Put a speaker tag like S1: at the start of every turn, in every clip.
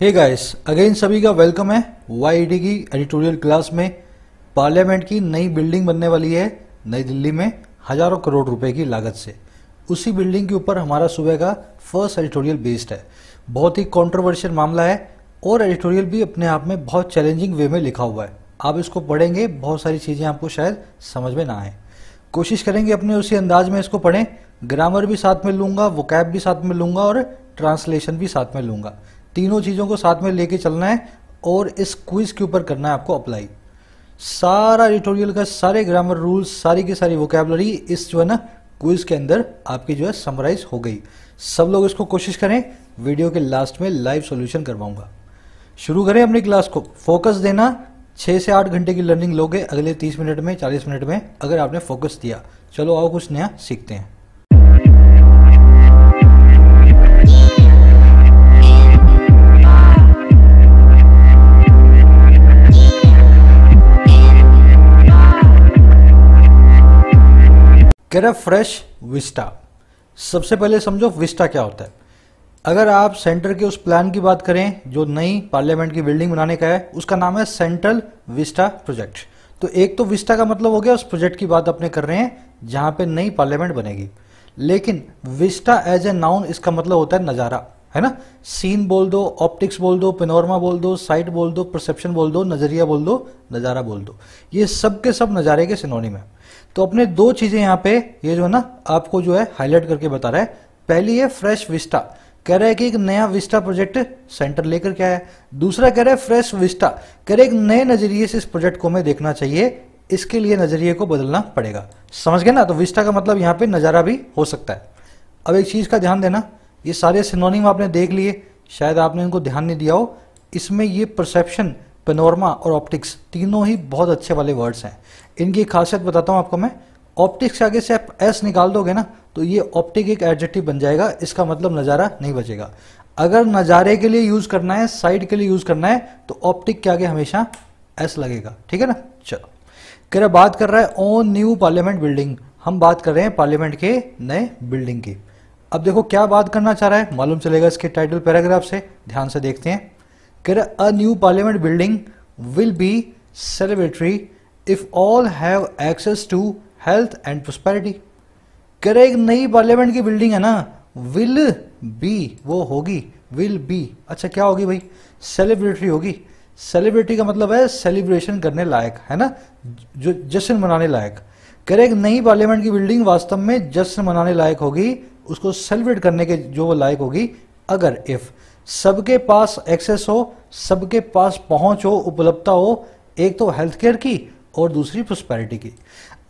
S1: Hey guys again सभी का welcome है वाई e की एडिटोरियल क्लास में पार्लियामेंट की नई बिल्डिंग बनने वाली है नई दिल्ली में हजारों करोड़ रुपए की लागत से उसी बिल्डिंग के ऊपर हमारा सुबह का फर्स्ट एडिटोरियल बेस्ड है बहुत ही कॉन्ट्रोवर्शियल मामला है और एडिटोरियल भी अपने आप में बहुत चैलेंजिंग वे में लिखा हुआ है आप इसको पढ़ेंगे बहुत सारी चीज़ें आपको शायद समझ में ना आए कोशिश करेंगे अपने उसी अंदाज में इसको पढ़ें ग्रामर भी साथ में लूँगा वो भी साथ में लूँगा और ट्रांसलेशन भी साथ में लूँगा तीनों चीज़ों को साथ में लेके चलना है और इस क्विज़ के ऊपर करना है आपको अप्लाई सारा एडिटोरियल का सारे ग्रामर रूल्स सारी की सारी वोकेबलरी इस जो है ना क्विज के अंदर आपकी जो है समराइज हो गई सब लोग इसको कोशिश करें वीडियो के लास्ट में लाइव सॉल्यूशन करवाऊंगा शुरू करें अपनी क्लास को फोकस देना छः से आठ घंटे की लर्निंग लोगे अगले तीस मिनट में चालीस मिनट में अगर आपने फोकस दिया चलो आओ कुछ नया सीखते हैं गेट फ्रेश विस्टा सबसे पहले समझो विस्टा क्या होता है अगर आप सेंटर के उस प्लान की बात करें जो नई पार्लियामेंट की बिल्डिंग बनाने का है उसका नाम है सेंट्रल विस्टा प्रोजेक्ट तो एक तो विस्टा का मतलब हो गया उस प्रोजेक्ट की बात अपने कर रहे हैं जहां पे नई पार्लियामेंट बनेगी लेकिन विस्टा एज ए नाउन इसका मतलब होता है नज़ारा है ना सीन बोल दो ऑप्टिक्स बोल दो पेनोरमा बोल दो साइट बोल दो परसेप्शन बोल दो नजरिया बोल दो नज़ारा बोल दो ये सब के सब नज़ारे के सिनोनिम है तो अपने दो चीज़ें यहां पे ये जो है ना आपको जो है हाईलाइट करके बता रहा है पहली है फ्रेश विस्टा कह रहा है कि एक नया विस्टा प्रोजेक्ट सेंटर लेकर क्या है दूसरा कह रहा है फ्रेश विस्टा कह रहे एक नए नज़रिए से इस प्रोजेक्ट को हमें देखना चाहिए इसके लिए नज़रिए को बदलना पड़ेगा समझ गए ना तो विस्टा का मतलब यहाँ पे नज़ारा भी हो सकता है अब एक चीज़ का ध्यान देना ये सारे सिनोनिम आपने देख लिए शायद आपने इनको ध्यान नहीं दिया हो इसमें ये परसेप्शन पेनोरमा और ऑप्टिक्स तीनों ही बहुत अच्छे वाले वर्ड्स हैं इनकी खासियत बताता हूँ आपको मैं ऑप्टिक्स के आगे से आप एस निकाल दोगे ना तो ये ऑप्टिक एक एडजेक्टिव बन जाएगा इसका मतलब नज़ारा नहीं बचेगा अगर नज़ारे के लिए यूज़ करना है साइड के लिए यूज़ करना है तो ऑप्टिक के आगे हमेशा एस लगेगा ठीक है ना चलो कह रहे बात कर रहा है ओन न्यू पार्लियामेंट बिल्डिंग हम बात कर रहे हैं पार्लियामेंट के नए बिल्डिंग की अब देखो क्या बात करना चाह रहा है मालूम चलेगा इसके टाइटल पैराग्राफ से ध्यान से देखते हैं कह रहे a new parliament building will be celebratory if all have access to health and prosperity कह रहे एक नई पार्लियामेंट की बिल्डिंग है ना विल बी वो होगी विल बी अच्छा क्या होगी भाई सेलिब्रेटरी होगी सेलिब्रिटी का मतलब है सेलिब्रेशन करने लायक है ना जो जश्न मनाने लायक कह रहे एक नई पार्लियामेंट की बिल्डिंग वास्तव में जश्न मनाने लायक होगी उसको सेलिब्रेट करने के जो वो लायक होगी अगर इफ सबके पास एक्सेस हो सबके पास पहुंच हो उपलब्धता हो एक तो हेल्थ केयर की और दूसरी प्रोस्पैरिटी की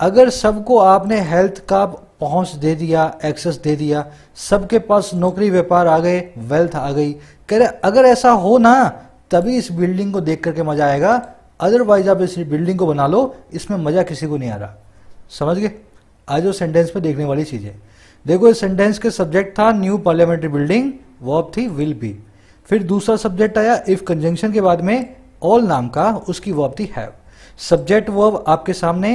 S1: अगर सबको आपने हेल्थ का पहुंच दे दिया एक्सेस दे दिया सबके पास नौकरी व्यापार आ गए वेल्थ आ गई कह रहे अगर ऐसा हो ना तभी इस बिल्डिंग को देख करके मजा आएगा अदरवाइज आप इस बिल्डिंग को बना लो इसमें मजा किसी को नहीं आ रहा समझ गए आज वो सेंटेंस में देखने वाली चीज़ें देखो इस सेंटेंस के सब्जेक्ट था न्यू पार्लियामेंट्री बिल्डिंग वर्ब थी विल बी फिर दूसरा सब्जेक्ट आया इफ कंजंक्शन के बाद में ऑल नाम का उसकी वर्ब थी हैव सब्जेक्ट वर्ब आपके सामने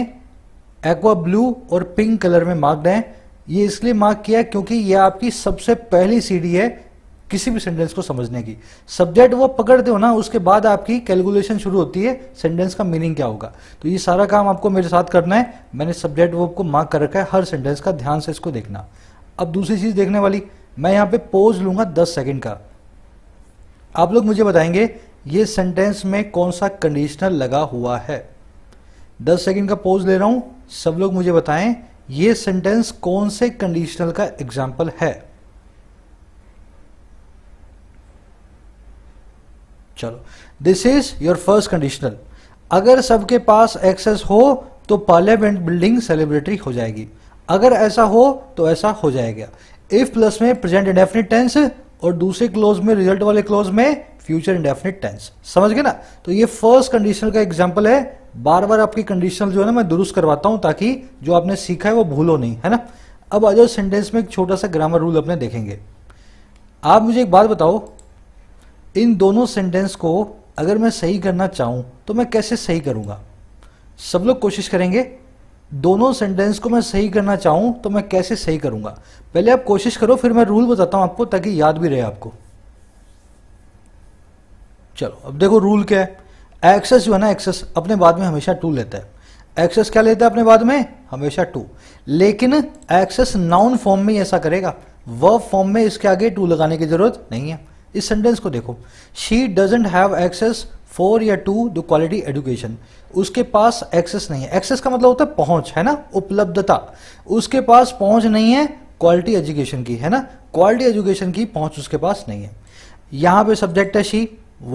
S1: एक्वा ब्लू और पिंक कलर में मार्क्ड है ये इसलिए मार्क किया क्योंकि यह आपकी सबसे पहली सीढ़ी है किसी भी सेंटेंस को समझने की सब्जेक्ट वो पकड़ते हो ना उसके बाद आपकी कैलकुलेशन शुरू होती है सेंटेंस का मीनिंग क्या होगा तो ये सारा काम आपको मेरे साथ करना है मैंने सब्जेक्ट वो आपको मार्क कर रखा है हर सेंटेंस का ध्यान से इसको देखना अब दूसरी चीज देखने वाली मैं यहां पे पोज लूंगा दस सेकेंड का आप लोग मुझे बताएंगे ये सेंटेंस में कौन सा कंडीशनल लगा हुआ है दस सेकेंड का पोज ले रहा हूं सब लोग मुझे बताएं ये सेंटेंस कौन से कंडीशनल का एग्जाम्पल है चलो this is your first conditional अगर सबके पास एक्सेस हो तो पार्लियामेंट बिल्डिंग सेलिब्रेटरी हो जाएगी अगर ऐसा हो तो ऐसा हो जाएगा इफ प्लस में प्रेजेंट इंडेफिनिट टेंस और दूसरे क्लोज में रिजल्ट वाले क्लोज में फ्यूचर इंडेफिनिट टेंस समझ गए ना तो ये फर्स्ट कंडीशनल का एग्जाम्पल है बार बार आपकी कंडीशनल जो है ना मैं दुरुस्त करवाता हूं ताकि जो आपने सीखा है वो भूलो नहीं है ना अब आज सेंटेंस में एक छोटा सा ग्रामर रूल अपने देखेंगे आप मुझे एक बात बताओ इन दोनों सेंटेंस को अगर मैं सही करना चाहूं तो मैं कैसे सही करूँगा सब लोग कोशिश करेंगे दोनों सेंटेंस को मैं सही करना चाहूं तो मैं कैसे सही करूंगा पहले आप कोशिश करो फिर मैं रूल बताता हूं आपको ताकि याद भी रहे आपको चलो अब देखो रूल क्या है एक्सेस जो है ना एक्सेस अपने बाद में हमेशा टू लेता है एक्सेस क्या लेता है अपने बाद में हमेशा टू लेकिन एक्सेस नाउन फॉर्म में ऐसा करेगा वर्ब फॉर्म में इसके आगे टू लगाने की जरूरत नहीं है इस सेंटेंस को देखो she doesn't have access for या टू द क्वालिटी एजुकेशन उसके पास एक्सेस नहीं है एक्सेस का मतलब होता है पहुंच है ना उपलब्धता उसके पास पहुंच नहीं है क्वालिटी एजुकेशन की है ना क्वालिटी एजुकेशन की पहुंच उसके पास नहीं है यहां पे सब्जेक्ट है शी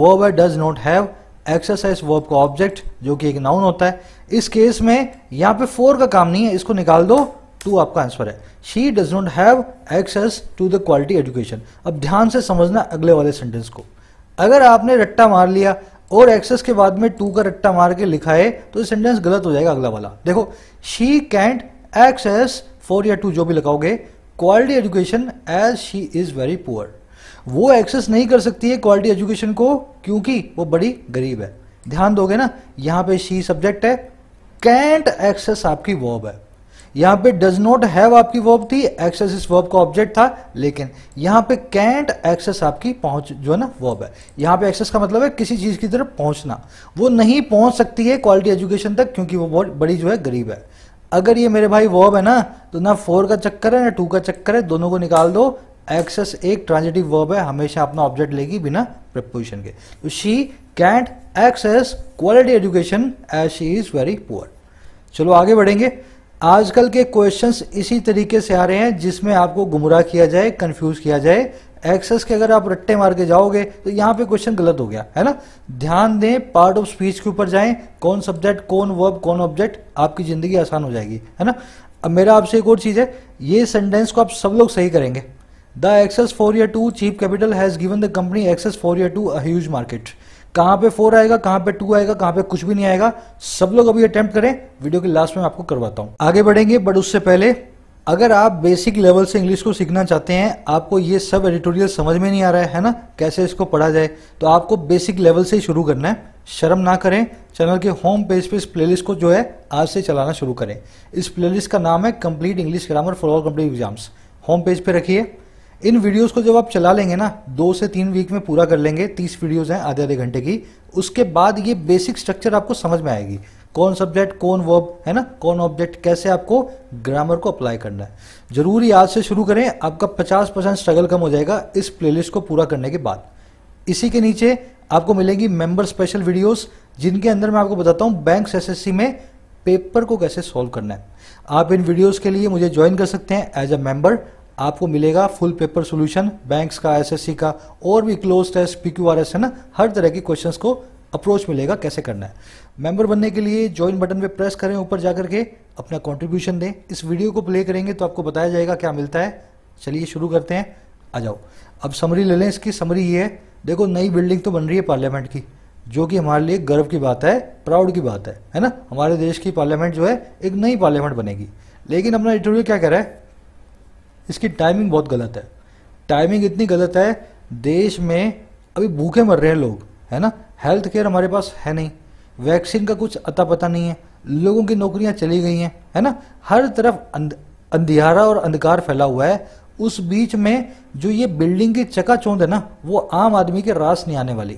S1: वर्ब है does not have exercise verb का ऑब्जेक्ट जो कि एक नाउन होता है इस केस में यहां पे फोर का काम नहीं है इसको निकाल दो टू आपका आंसर है she does not have access to the quality education अब ध्यान से समझना अगले वाले सेंटेंस को अगर आपने रट्टा मार लिया और एक्सेस के बाद में टू का रट्टा मार के लिखा है तो सेंटेंस गलत हो जाएगा अगला वाला देखो शी कैंट एक्सेस फोर या टू जो भी लगाओगे quality education as she is very poor वो एक्सेस नहीं कर सकती है क्वालिटी एजुकेशन को क्योंकि वो बड़ी गरीब है ध्यान दोगे ना यहां पे शी सब्जेक्ट है कैंट एक्सेस आपकी वॉब है यहां पे डज नॉट हैव आपकी वर्ब थी एक्सेस इस वर्ब का ऑब्जेक्ट था लेकिन यहां पे कैंट एक्सेस आपकी पहुंच जो है ना वर्ब है यहां पे एक्सेस का मतलब है किसी चीज की तरफ पहुंचना वो नहीं पहुंच सकती है क्वालिटी एजुकेशन तक क्योंकि वो बहुत बड़ी जो है गरीब है अगर ये मेरे भाई वर्ब है ना तो ना फोर का चक्कर है ना टू का चक्कर है दोनों को निकाल दो एक्सेस एक ट्रांजिटिव वर्ब है हमेशा अपना ऑब्जेक्ट लेगी बिना प्रपोजिशन के तो she can't access quality education as she is very poor चलो आगे बढ़ेंगे आजकल के क्वेश्चंस इसी तरीके से आ रहे हैं जिसमें आपको गुमराह किया जाए कंफ्यूज किया जाए एक्सेस के अगर आप रट्टे मार के जाओगे तो यहाँ पे क्वेश्चन गलत हो गया है ना ध्यान दें पार्ट ऑफ स्पीच के ऊपर जाएं कौन सब्जेक्ट कौन वर्ब कौन ऑब्जेक्ट आपकी जिंदगी आसान हो जाएगी है ना अब मेरा आपसे एक और चीज़ है ये सेंटेंस को आप सब लोग सही करेंगे the access for year to chief capital has given the company access for year to us market कहाँ पे फोर आएगा कहाँ पे टू आएगा कहाँ पे कुछ भी नहीं आएगा सब लोग अभी अटेम्प्ट करें वीडियो के लास्ट में आपको करवाता हूँ आगे बढ़ेंगे बट उससे पहले अगर आप बेसिक लेवल से इंग्लिश को सीखना चाहते हैं आपको ये सब एडिटोरियल समझ में नहीं आ रहा है है ना कैसे इसको पढ़ा जाए तो आपको बेसिक लेवल से ही शुरू करना है शर्म ना करें चैनल के होम पेज पे इस प्लेलिस्ट को जो है आज से चलाना शुरू करें इस प्लेलिस्ट का नाम है complete English grammar for all complete exams home page पे रखिए इन वीडियोस को जब आप चला लेंगे ना दो से तीन वीक में पूरा कर लेंगे तीस वीडियोस हैं आधे आधे घंटे की उसके बाद ये बेसिक स्ट्रक्चर आपको समझ में आएगी कौन सब्जेक्ट कौन वर्ब है ना कौन ऑब्जेक्ट कैसे आपको ग्रामर को अप्लाई करना है जरूर आज से शुरू करें आपका पचास परसेंट स्ट्रगल कम हो जाएगा इस प्लेलिस्ट को पूरा करने के बाद इसी के नीचे आपको मिलेंगी मेंबर स्पेशल वीडियोस जिनके अंदर मैं आपको बताता हूँ बैंक एसएससी में पेपर को कैसे सॉल्व करना है आप इन वीडियोस के लिए मुझे ज्वाइन कर सकते हैं एज अ मेंबर आपको मिलेगा फुल पेपर सोल्यूशन बैंक्स का एसएससी का और भी क्लोज टेस्ट पीक्यूआरएस है ना हर तरह के क्वेश्चंस को अप्रोच मिलेगा कैसे करना है मेंबर बनने के लिए ज्वाइन बटन पे प्रेस करें ऊपर जाकर के अपना कंट्रीब्यूशन दें इस वीडियो को प्ले करेंगे तो आपको बताया जाएगा क्या मिलता है चलिए शुरू करते हैं आ जाओ अब समरी ले लें इसकी समरी ये है देखो नई बिल्डिंग तो बन रही है पार्लियामेंट की जो कि हमारे लिए गर्व की बात है प्राउड की बात है है ना हमारे देश की पार्लियामेंट जो है एक नई पार्लियामेंट बनेगी लेकिन अपना इंटरव्यू क्या कह रहा है इसकी टाइमिंग बहुत गलत है टाइमिंग इतनी गलत है देश में अभी भूखे मर रहे हैं लोग है ना हेल्थ केयर हमारे पास है नहीं वैक्सीन का कुछ अता पता नहीं है लोगों की नौकरियां चली गई हैं है ना हर तरफ अंध, अंधियारा और अंधकार फैला हुआ है उस बीच में जो ये बिल्डिंग की चकाचौंध है ना वो आम आदमी के रास नहीं आने वाली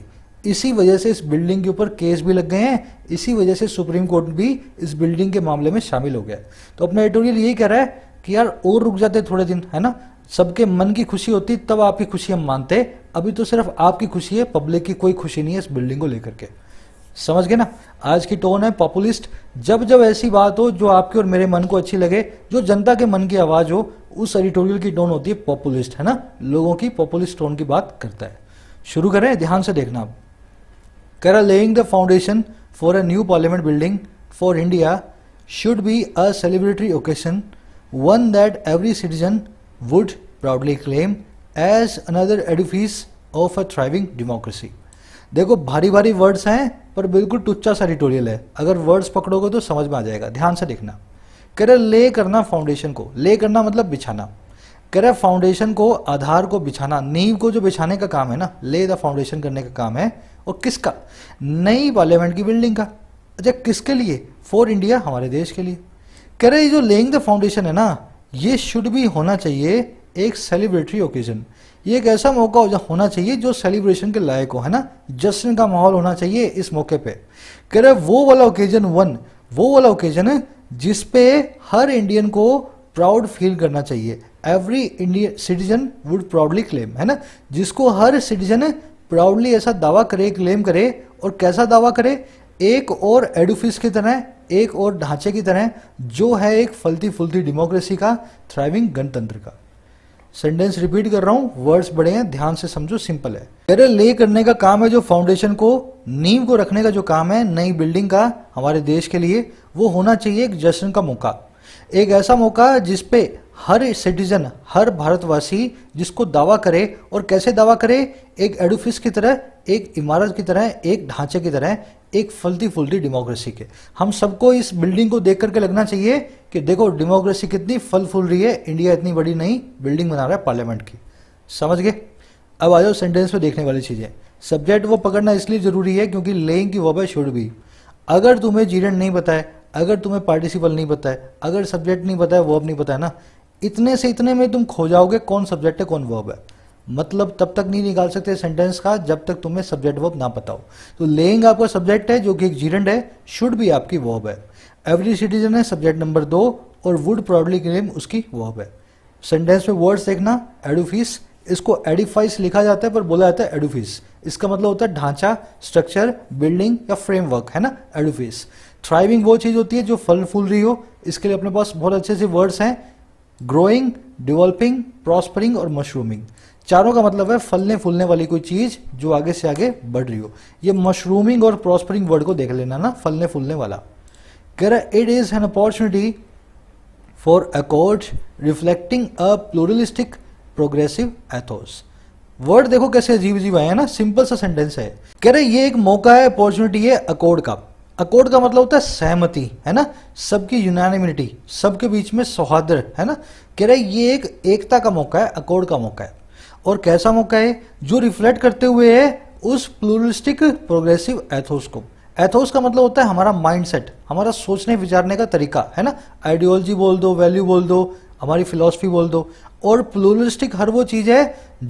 S1: इसी वजह से इस बिल्डिंग के ऊपर केस भी लग गए हैं इसी वजह से सुप्रीम कोर्ट भी इस बिल्डिंग के मामले में शामिल हो गया तो अपना एडिटोरियल यही कह रहा है कि यार और रुक जाते थोड़े दिन है ना सबके मन की खुशी होती तब आपकी खुशी हम मानते अभी तो सिर्फ आपकी खुशी है पब्लिक की कोई खुशी नहीं है इस बिल्डिंग को लेकर के समझ गए ना आज की टोन है पॉपुलिस्ट जब जब ऐसी बात हो जो आपके और मेरे मन को अच्छी लगे जो जनता के मन की आवाज हो उस एडिटोरियल की टोन होती है पॉपुलिस्ट है ना लोगों की पॉपुलिस्ट टोन की बात करता है शुरू करें ध्यान से देखना आप कह रहा laying the foundation for a new parliament building for India should be a celebratory occasion one that every citizen would proudly claim as another edifice of a thriving democracy. देखो भारी भारी वर्ड्स हैं पर बिल्कुल टुच्चा सा एडिटोरियल है अगर words पकड़ोगे तो समझ में आ जाएगा ध्यान से देखना कह रहे ले करना फाउंडेशन को ले करना मतलब बिछाना कह रहे फाउंडेशन को आधार को बिछाना नींव को जो बिछाने का काम है ना ले द फाउंडेशन करने का काम है और किसका नई पार्लियामेंट की बिल्डिंग का अच्छा किसके लिए फॉर इंडिया हमारे देश के लिए कह रहे जो लेइंग द फाउंडेशन है ना ये शुड भी होना चाहिए एक सेलिब्रेटरी ओकेजन ये एक ऐसा मौका होना चाहिए जो सेलिब्रेशन के लायक हो है ना जश्न का माहौल होना चाहिए इस मौके पे कह रहे वो वाला ओकेजन वन वो वाला ओकेजन है जिसपे हर इंडियन को प्राउड फील करना चाहिए every Indian citizen would proudly claim है ना जिसको हर सिटीजन प्राउडली ऐसा दावा करे क्लेम करे और कैसा दावा करे एक और एडुफिस की तरह एक और ढांचे की तरह जो है एक फलती फुलती डेमोक्रेसी का थ्राइविंग गणतंत्र का सेंटेंस रिपीट कर रहा हूं वर्ड्स बड़े हैं ध्यान से समझो सिंपल है मेरे ले करने का काम है जो फाउंडेशन को नींव को रखने का जो काम है नई बिल्डिंग का हमारे देश के लिए वो होना चाहिए एक जश्न का मौका एक ऐसा मौका जिसपे हर सिटीजन हर भारतवासी जिसको दावा करे और कैसे दावा करे एक एडोफिस की तरह एक इमारत की तरह एक ढांचे की तरह एक फलती फुलती डेमोक्रेसी के हम सबको इस बिल्डिंग को देख करके लगना चाहिए कि देखो डेमोक्रेसी कितनी फल फूल रही है इंडिया इतनी बड़ी नहीं बिल्डिंग बना रहा है पार्लियामेंट की समझ गए अब आ जाओ सेंटेंस में देखने वाली चीज़ें सब्जेक्ट वो पकड़ना इसलिए ज़रूरी है क्योंकि लेइंग की वबा शुड भी अगर तुम्हें जीरण नहीं पता है अगर तुम्हें पार्टिसिपल नहीं पता है अगर सब्जेक्ट नहीं पता है वर्ब नहीं पता है ना इतने से इतने में तुम खो जाओगे कौन सब्जेक्ट है कौन वर्ब है मतलब तब तक नहीं निकाल सकते सेंटेंस का जब तक तुम्हें सब्जेक्ट वर्ब ना पता हो तो लेइंग आपका सब्जेक्ट है जो कि एक जीरेंड है शुड भी आपकी वर्ब है एवरी सिटीजन है सब्जेक्ट नंबर दो और वुड प्राउडली क्लेम उसकी वर्ब है सेंटेंस में वर्ड्स देखना एडोफिस इसको एडिफाइस लिखा जाता है पर बोला जाता है एडोफिस इसका मतलब होता है ढांचा स्ट्रक्चर बिल्डिंग या फ्रेमवर्क है ना एडोफिस थ्राइविंग वो चीज़ होती है जो फल फूल रही हो इसके लिए अपने पास बहुत अच्छे से वर्ड्स हैं ग्रोइंग डिवेलपिंग प्रॉस्परिंग और मशरूमिंग चारों का मतलब है फलने फूलने वाली कोई चीज जो आगे से आगे बढ़ रही हो ये मशरूमिंग और प्रॉस्परिंग वर्ड को देख लेना ना फलने फूलने वाला कह रहा it is an opportunity for accord reflecting a pluralistic progressive ethos word देखो कैसे अजीब अजीब आए हैं ना सिंपल सा सेंटेंस है कह रहे ये एक मौका है अपॉर्चुनिटी है अकॉर्ड का अकोर्ड का मतलब होता है सहमति है ना सबकी यूनानिमिटी सबके बीच में सौहार्द है ना कह रहे ये एक एकता का मौका है अकोर्ड का मौका है और कैसा मौका है जो रिफ्लेक्ट करते हुए है उस प्लूरिस्टिक प्रोग्रेसिव एथोस को एथोस का मतलब होता है हमारा माइंडसेट हमारा सोचने विचारने का तरीका है ना आइडियोलॉजी बोल दो वैल्यू बोल दो हमारी फिलॉसफी बोल दो और प्लूरलिस्टिक हर वो चीज़ है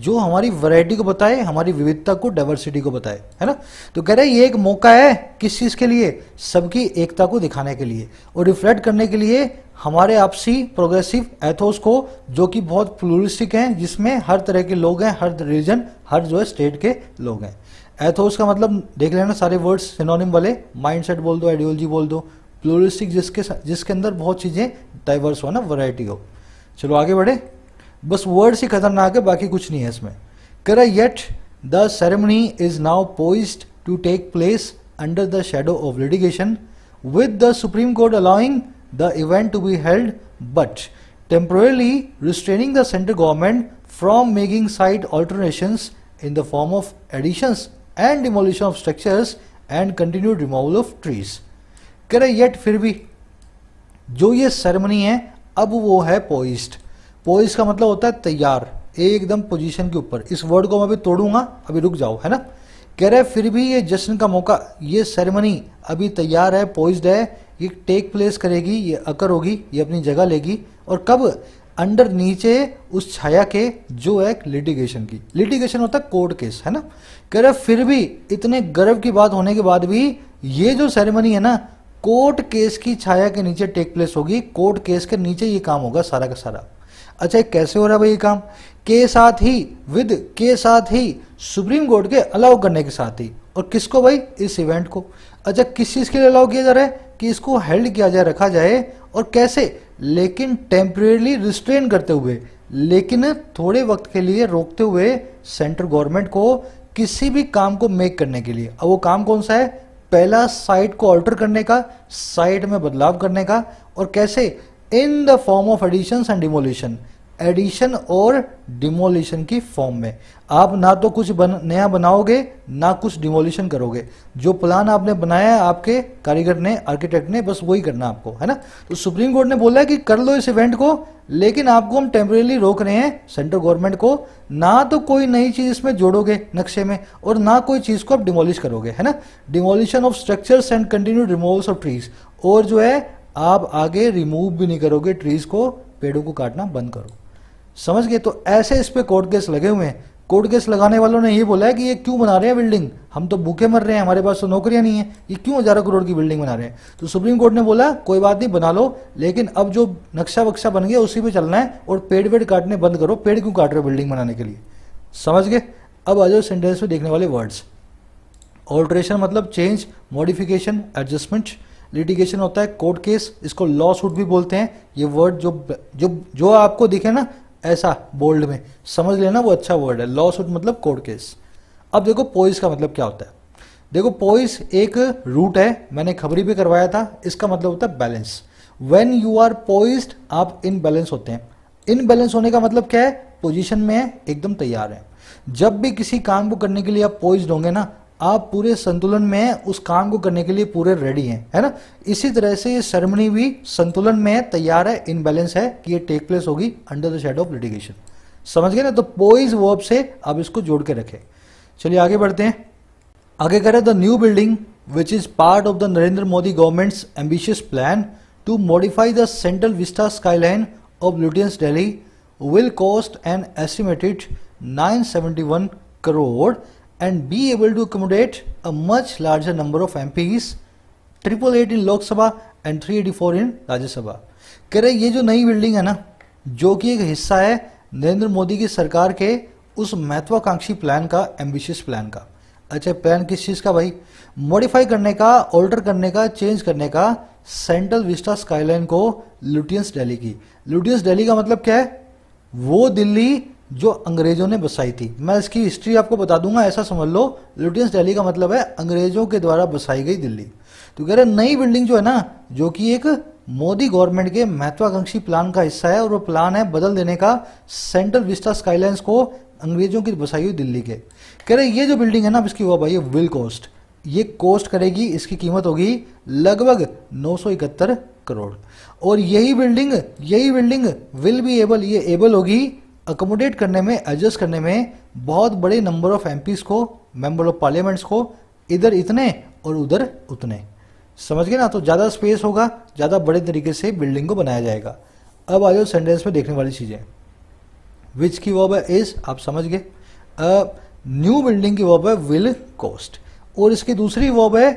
S1: जो हमारी वैरायटी को बताए हमारी विविधता को डाइवर्सिटी को बताए है ना तो कह रहे हैं ये एक मौका है किस चीज़ के लिए सबकी एकता को दिखाने के लिए और रिफ्लेक्ट करने के लिए हमारे आपसी प्रोग्रेसिव एथोस को जो कि बहुत प्लूरिस्टिक हैं जिसमें हर तरह के लोग हैं हर रिलीजन हर जो है स्टेट के लोग हैं एथोस का मतलब देख लेना सारे वर्ड्स सिनोनिम वाले माइंडसेट बोल दो आइडियोलॉजी बोल दो प्लूरिस्टिक जिसके जिसके अंदर बहुत चीज़ें डाइवर्स हो ना वैरायटी हो चलो आगे बढ़े बस वर्ड्स ही खतरनाक है बाकी कुछ नहीं है इसमें करा yet the ceremony is now poised to take place under the shadow of litigation with the Supreme Court allowing the event to be held but temporarily restraining the central government from making site alterations in the form of additions and demolition of structures and continued removal of trees. कह रहे yet फिर भी जो ये ceremony है अब वो है पोइस्ट पोइस्ट का मतलब होता है तैयार एकदम पोजीशन के ऊपर इस वर्ड को मैं अभी तोड़ूंगा अभी रुक जाओ है ना कह रहे फिर भी ये जश्न का मौका ये सेरेमनी अभी तैयार है पोइस्ड है ये टेक प्लेस करेगी ये अकर होगी ये अपनी जगह लेगी और कब अंडर नीचे उस छाया के जो है लिटिगेशन की लिटिगेशन होता है कोर्ट केस है ना कह रहे फिर भी इतने गर्व की बात होने के बाद भी ये जो सेरेमनी है ना कोर्ट केस की छाया के नीचे टेक प्लेस होगी कोर्ट केस के नीचे ये काम होगा सारा का सारा अच्छा कैसे हो रहा है भाई ये काम के साथ ही विद के साथ ही सुप्रीम कोर्ट के अलाउ करने के साथ ही और किसको भाई इस इवेंट को अच्छा किस चीज़ के लिए अलाउ किया जा रहा है कि इसको हेल्ड किया जाए रखा जाए और कैसे लेकिन टेम्परेली रिस्ट्रेन करते हुए लेकिन थोड़े वक्त के लिए रोकते हुए सेंट्रल गवर्नमेंट को किसी भी काम को मेक करने के लिए अब वो काम कौन सा है पहला साइट को ऑल्टर करने का साइट में बदलाव करने का और कैसे in the form of additions and demolition addition और डिमोलिशन की फॉर्म में आप ना तो कुछ बन, नया बनाओगे ना कुछ डिमोलिशन करोगे जो प्लान आपने बनाया है आपके कारीगर ने आर्किटेक्ट ने बस वही करना आपको है ना तो सुप्रीम कोर्ट ने बोला है कि कर लो इस इवेंट को लेकिन आपको हम टेम्परेली रोक रहे हैं सेंट्रल गवर्नमेंट को ना तो कोई नई चीज इसमें जोड़ोगे नक्शे में और ना कोई चीज को आप डिमोलिश करोगे है ना demolition of structure and continue removals of trees और जो है आप आगे रिमूव भी नहीं करोगे ट्रीज को पेड़ों को काटना बंद करो समझ गए तो ऐसे इस पर कोर्ट केस लगे हुए हैं कोर्ट केस लगाने वालों ने ये बोला है कि ये क्यों बना रहे हैं बिल्डिंग हम तो भूखे मर रहे हैं हमारे पास तो नौकरियां नहीं है ये क्यों हजारों करोड़ की बिल्डिंग बना रहे हैं तो सुप्रीम कोर्ट ने बोला कोई बात नहीं बना लो लेकिन अब जो नक्शा वक्शा बन गया उसी पर चलना है और पेड़ वेड़ काटने बंद करो पेड़ क्यों काट रहे हो बिल्डिंग बनाने के लिए समझ गए अब आ जाओ सेंटेंस में देखने वाले वर्ड्स ऑल्ट्रेशन मतलब चेंज मॉडिफिकेशन एडजस्टमेंट लिटिगेशन होता है कोर्ट केस इसको लॉ सूट भी बोलते हैं ये वर्ड जो जो जो आपको दिखे ना ऐसा बोल्ड में समझ लेना वो अच्छा वर्ड है लॉ सूट मतलब कोर्ट केस अब देखो पोइस का मतलब क्या होता है देखो पोइस एक रूट है मैंने खबरी भी करवाया था इसका मतलब होता है balance when you are poised आप इन बैलेंस होते हैं इन बैलेंस होने का मतलब क्या है पोजिशन में है एकदम तैयार है जब भी किसी काम को करने के लिए आप पोइस्ड होंगे ना आप पूरे संतुलन में हैं उस काम को करने के लिए पूरे रेडी हैं है ना इसी तरह से ये सेरेमनी भी संतुलन में है तैयार है इनबैलेंस है कि ये टेक प्लेस होगी under the shade of litigation समझ गए ना तो पोइज वर्ब से आप इसको जोड़ के रखें चलिए आगे बढ़ते हैं आगे कह रहे the new building which is part of the Narendra Modi government's ambitious plan to modify the Central Vista skyline of Lutyens Delhi will cost an estimated 971 crore and be able to accommodate a much larger number of MPs, eight in Lok Sabha and 384 in Rajya Sabha. कह रहे ये जो नई building है ना जो कि एक हिस्सा है नरेंद्र मोदी की सरकार के उस महत्वाकांक्षी प्लान का एम्बिशियस प्लान का अच्छा प्लान किस चीज़ का भाई मॉडिफाई करने का ऑल्टर करने का चेंज करने का सेंट्रल विस्टा स्काईलाइन को लुटियंस दिल्ली की लुटियंस दिल्ली का मतलब क्या है वो दिल्ली जो अंग्रेजों ने बसाई थी मैं इसकी हिस्ट्री आपको बता दूंगा ऐसा समझ लो लुटियंस दिल्ली का मतलब है अंग्रेजों के द्वारा बसाई गई दिल्ली तो कह रहे नई बिल्डिंग जो है ना जो कि एक मोदी गवर्नमेंट के महत्वाकांक्षी प्लान का हिस्सा है और वो प्लान है बदल देने का सेंट्रल विस्टा स्काईलाइंस को अंग्रेजों की बसाई हुई दिल्ली के कह रहे ये जो बिल्डिंग है ना इसकी हुआ भाई विल कॉस्ट ये कॉस्ट करेगी इसकी कीमत होगी लगभग नौ करोड़ और यही बिल्डिंग यही बिल्डिंग विल बी एबल ये एबल होगी अकोमोडेट करने में एडजस्ट करने में बहुत बड़े नंबर ऑफ एम को मेंबर ऑफ पार्लियामेंट्स को इधर इतने और उधर उतने समझ गए ना तो ज़्यादा स्पेस होगा ज़्यादा बड़े तरीके से बिल्डिंग को बनाया जाएगा अब आ जाओ सेंटेंस में देखने वाली चीज़ें विच की वर्ब है इज आप समझ गए न्यू बिल्डिंग की वर्ब है विल कॉस्ट और इसकी दूसरी वर्ब है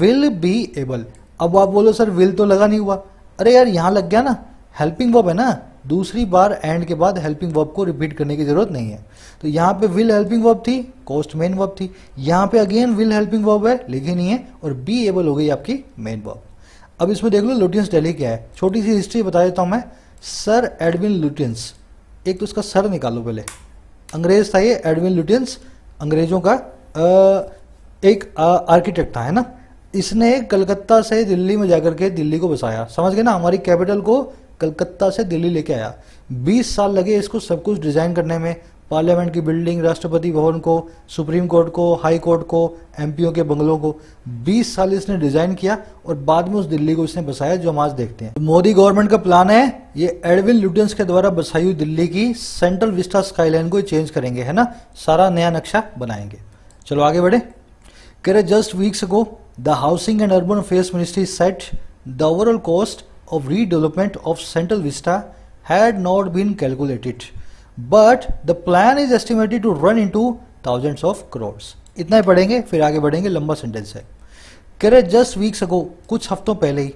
S1: विल बी एबल अब आप बोलो सर विल तो लगा नहीं हुआ अरे यार यहाँ लग गया ना हेल्पिंग वर्ब है ना दूसरी बार एंड के बाद हेल्पिंग वर्ब को रिपीट करने की जरूरत नहीं है तो यहाँ पे विल हेल्पिंग वर्ब थी कोस्ट मेन वर्ब थी यहां पे अगेन विल हेल्पिंग वर्ब है लिखी नहीं है और बी एबल हो गई आपकी मेन वर्ब अब इसमें देख लो लुटियंस डेली क्या है छोटी सी हिस्ट्री बता देता हूं मैं सर एडविन लुटियंस एक तो उसका सर निकालो पहले अंग्रेज था ये एडविन लुटियंस अंग्रेजों का आ, एक आर्किटेक्ट था है ना इसने कलकत्ता से दिल्ली में जाकर के दिल्ली को बसाया समझ गए ना हमारी कैपिटल को कलकत्ता से दिल्ली लेके आया 20 साल लगे इसको सब कुछ डिज़ाइन करने में पार्लियामेंट की बिल्डिंग राष्ट्रपति भवन को सुप्रीम कोर्ट को हाई कोर्ट को एमपीओ के बंगलों को 20 साल इसने डिजाइन किया और बाद में उस दिल्ली को इसने बसाया जो हम आज देखते हैं तो मोदी गवर्नमेंट का प्लान है ये एडविन लुटेंस के द्वारा बसाई हुई दिल्ली की सेंट्रल विस्टा स्काईलाइन को चेंज करेंगे है ना सारा नया नक्शा बनाएंगे चलो आगे बढ़े कह रहे जस्ट वीक्स को the housing and urban affairs ministry set the overall cost of redevelopment of Central Vista had not been calculated, but the plan is estimated to run into thousands of crores. इतना ही पढ़ेंगे फिर आगे बढ़ेंगे लंबा sentence है कह रहे just weeks ago कुछ हफ्तों पहले ही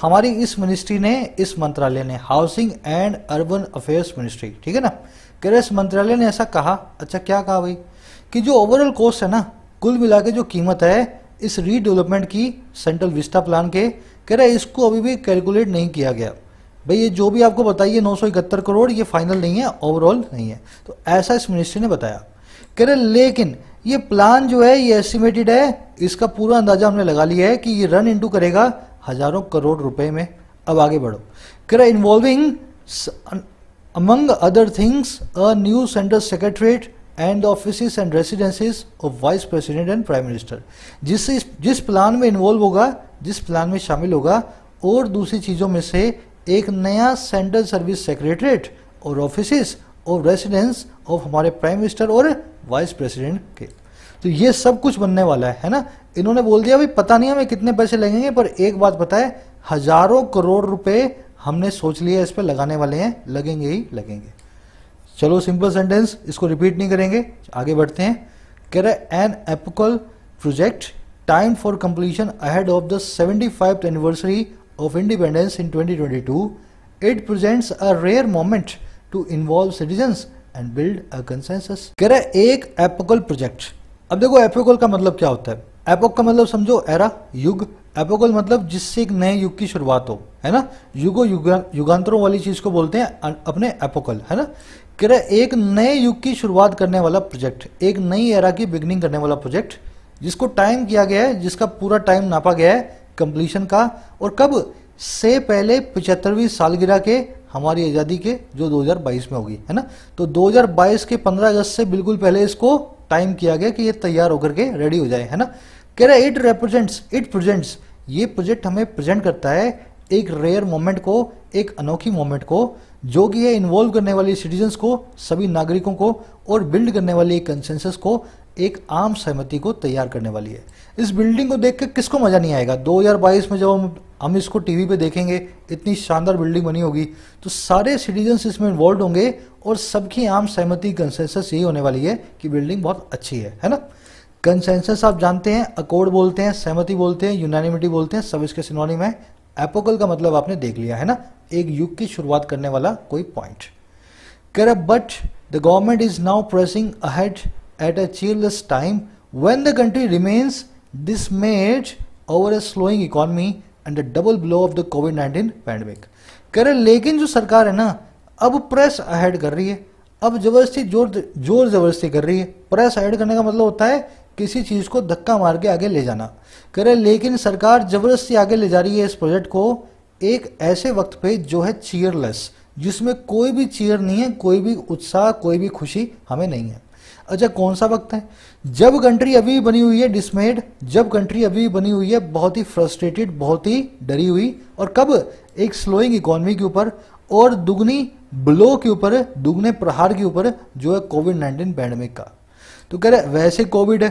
S1: हमारी इस मिनिस्ट्री ने इस मंत्रालय ने housing and urban affairs ministry ठीक है ना कह रहे इस मंत्रालय ने ऐसा कहा अच्छा क्या कहा भाई कि जो ओवरऑल कॉस्ट है ना कुल मिला के जो कीमत है इस रीडेवलपमेंट की सेंट्रल विस्टा प्लान के कह रहा है इसको अभी भी कैलकुलेट नहीं किया गया भाई ये जो भी आपको बताइए नौ करोड़ ये फाइनल नहीं है ओवरऑल नहीं है तो ऐसा इस मिनिस्ट्री ने बताया कह रहे लेकिन ये प्लान जो है ये एस्टिमेटेड है इसका पूरा अंदाजा हमने लगा लिया है कि ये रन इनटू करेगा हजारों करोड़ रुपए में अब आगे बढ़ो कह रहा involving among other things a new central secretariat and office and residencies of vice president and prime minister जिस जिस प्लान में इन्वॉल्व होगा जिस प्लान में शामिल होगा और दूसरी चीज़ों में से एक नया सेंट्रल सर्विस सेक्रेटरीट और ऑफिस और रेसिडेंस ऑफ हमारे प्राइम मिनिस्टर और वाइस प्रेसिडेंट के तो ये सब कुछ बनने वाला है है ना इन्होंने बोल दिया भाई पता नहीं हमें कितने पैसे लगेंगे पर एक बात बताए हजारों करोड़ रुपए हमने सोच लिया इस पर लगाने वाले हैं लगेंगे ही लगेंगे चलो सिंपल सेंटेंस इसको रिपीट नहीं करेंगे आगे बढ़ते हैं कह रहे an epochal project time for completion ahead of the 75th anniversary of independence in 2022, it presents a rare moment to involve citizens and build a consensus कह रहा एक एपोकल प्रोजेक्ट अब देखो एपोकल का मतलब क्या होता है एपोक का मतलब समझो एरा युग एपोकल मतलब जिससे एक नए युग की शुरुआत हो है ना युगो युगा, युगांतरों वाली चीज को बोलते हैं अपने एपोकल है ना कह रहा एक नए युग की शुरुआत करने वाला प्रोजेक्ट एक नई एरा की बिगनिंग करने वाला प्रोजेक्ट जिसको टाइम किया गया है जिसका पूरा टाइम नापा गया है कंप्लीशन का और कब से पहले पचहत्तरवीं सालगिरह के हमारी आज़ादी के जो 2022 में होगी है ना तो 2022 के 15 अगस्त से बिल्कुल पहले इसको टाइम किया गया कि ये तैयार होकर के रेडी हो जाए है ना कह रहे इट रिप्रेजेंट्स इट प्रेजेंट्स ये प्रोजेक्ट हमें प्रेजेंट करता है एक रेयर मोमेंट को एक अनोखी मोमेंट को जो कि है इन्वॉल्व करने वाली सिटीजन्स को सभी नागरिकों को और बिल्ड करने वाली कंसेंसस को एक आम सहमति को तैयार करने वाली है इस बिल्डिंग को देख के किसको मज़ा नहीं आएगा 2022 में जब हम हम इसको टीवी पे देखेंगे इतनी शानदार बिल्डिंग बनी होगी तो सारे सिटीजन्स इसमें इन्वॉल्व होंगे और सबकी आम सहमति कंसेंसस यही होने वाली है कि बिल्डिंग बहुत अच्छी है है ना कंसेंसस आप जानते हैं अकोड बोलते हैं सहमति बोलते हैं यूनानिमिटी बोलते हैं सब इसके सिनोनिम है एपोकल का मतलब आपने देख लिया है ना एक युग की शुरुआत करने वाला कोई पॉइंट कर but the government is now pressing ahead at a cheerless time when the country remains dismayed over a slowing economy and the double blow of the COVID nineteen pandemic कह रहे लेकिन जो सरकार है ना अब प्रेस अहेड कर रही है अब जबरदस्ती जोर जोर जबरदस्ती कर रही है प्रेस अहेड करने का मतलब होता है किसी चीज़ को धक्का मार के आगे ले जाना कह रहे लेकिन सरकार जबरदस्ती आगे ले जा रही है इस प्रोजेक्ट को एक ऐसे वक्त पे जो है चीयरलेस जिसमें कोई भी चीयर नहीं है कोई भी उत्साह कोई भी खुशी हमें नहीं है अच्छा कौन सा वक्त है जब कंट्री अभी भी बनी हुई है डिसमेड जब कंट्री अभी भी बनी हुई है बहुत ही फ्रस्ट्रेटेड बहुत ही डरी हुई और कब एक स्लोइंग इकोनॉमी के ऊपर और दुगनी ब्लो के ऊपर दुगने प्रहार के ऊपर जो है कोविड नाइन्टीन पैंडमिक का तो कह रहे वैसे कोविड है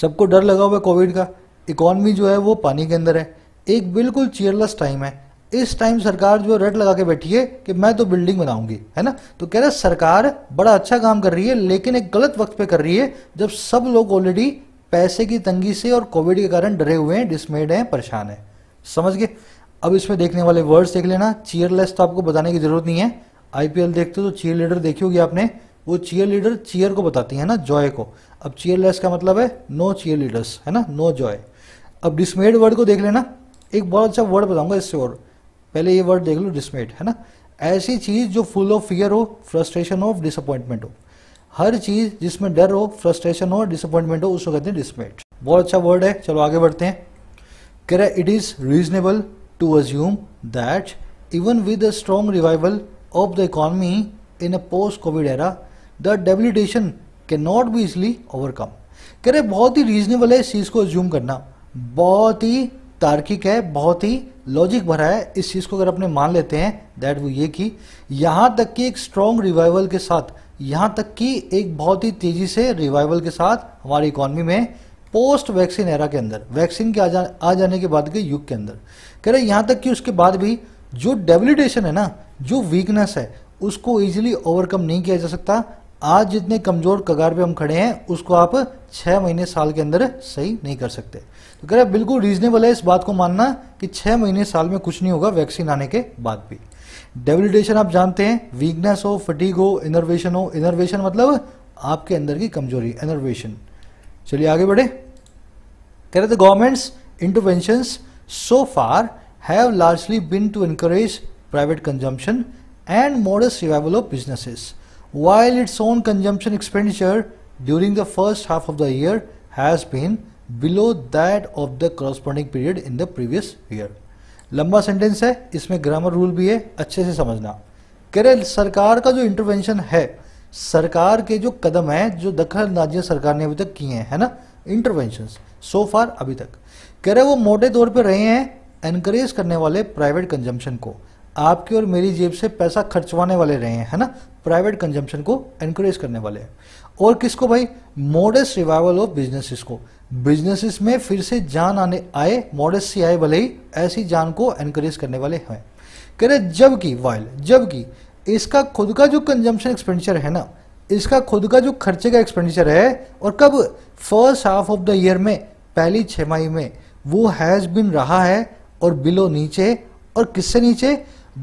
S1: सबको डर लगा हुआ है कोविड का इकॉनमी जो है वो पानी के अंदर है एक बिल्कुल चेयरलेस टाइम है इस टाइम सरकार जो रेट लगा के बैठी है कि मैं तो बिल्डिंग बनाऊंगी है ना तो कह रहे सरकार बड़ा अच्छा काम कर रही है लेकिन एक गलत वक्त पे कर रही है जब सब लोग ऑलरेडी पैसे की तंगी से और कोविड के कारण डरे हुए हैं डिसमेड हैं परेशान हैं समझ गए अब इसमें देखने वाले वर्ड्स देख लेना चीयरलेस तो आपको बताने की जरूरत नहीं है आईपीएल देखते हो तो चीयर लीडर देखी होगी आपने वो चीयर लीडर चीयर को बताती है ना जॉय को अब चीयरलेस का मतलब है नो चीयर लीडर्स है ना नो जॉय अब डिसमेड वर्ड को देख लेना एक बहुत अच्छा वर्ड बताऊंगा इससे और पहले ये वर्ड देख लो डिसमेड है ना ऐसी चीज़ जो फुल ऑफ फियर हो फ्रस्ट्रेशन हो डिसअपॉइंटमेंट हो हर चीज़ जिसमें डर हो फ्रस्ट्रेशन हो डिसअपॉइंटमेंट हो उसको कहते हैं डिसमेड बहुत अच्छा वर्ड है चलो आगे बढ़ते हैं कह रहे it is reasonable to assume that even with strong revival of the economy in a post COVID era the debilitation debilitation not be easily overcome कह रहे बहुत ही रीजनेबल है इस चीज़ को एज्यूम करना बहुत ही तार्किक है बहुत ही लॉजिक भरा है इस चीज़ को अगर अपने मान लेते हैं दैट वो ये कि यहाँ तक कि एक स्ट्रॉन्ग रिवाइवल के साथ यहाँ तक कि एक बहुत ही तेज़ी से रिवाइवल के साथ हमारी इकोनॉमी में पोस्ट वैक्सीन एरा के अंदर वैक्सीन के आ, जा, आ जाने के बाद के युग के अंदर कह रहे यहाँ तक कि उसके बाद भी जो डेबिलिटेशन है ना जो वीकनेस है उसको ईजिली ओवरकम नहीं किया जा सकता आज जितने कमज़ोर कगार पे हम खड़े हैं उसको आप छह महीने साल के अंदर सही नहीं कर सकते तो कह रहे बिल्कुल रीजनेबल है इस बात को मानना कि छह महीने साल में कुछ नहीं होगा वैक्सीन आने के बाद भी डेबिलिटेशन आप जानते हैं वीकनेस हो फटीक हो इनर्वेशन हो इनर्वेशन मतलब आपके अंदर की कमजोरी इनर्वेशन चलिए आगे बढ़े कह रहे थे government's intervention so far have largely been to encourage private consumption and model revival of businesses while its own consumption expenditure during the first half of the year has been below that of the corresponding period in the previous year. लंबा sentence है इसमें grammar rule भी है अच्छे से समझना कह रहे सरकार का जो इंटरवेंशन है सरकार के जो कदम है जो दखल अंदाजी सरकार ने अभी तक किए हैं है ना इंटरवेंशन सो फार अभी तक कह रहे वो मोटे तौर पे रहे हैं एनकरेज करने वाले प्राइवेट कंजम्पशन को आपके और मेरी जेब से पैसा खर्चवाने वाले रहे हैं है ना प्राइवेट कंजम्पशन को एनकरेज करने वाले हैं और किसको भाई मॉडर्स रिवाइवल ऑफ बिजनेसिस को बिजनेसिस में फिर से जान आने आए मॉडर्स से आए भले ही ऐसी जान को एनकरेज करने वाले हैं कह रहे जबकि वाइल जबकि इसका खुद का जो कंजम्पशन एक्सपेंडिचर है ना इसका खुद का जो खर्चे का एक्सपेंडिचर है और कब first half of the year में पहली माही में वो हैज़ बिन रहा है और बिलो नीचे और किससे नीचे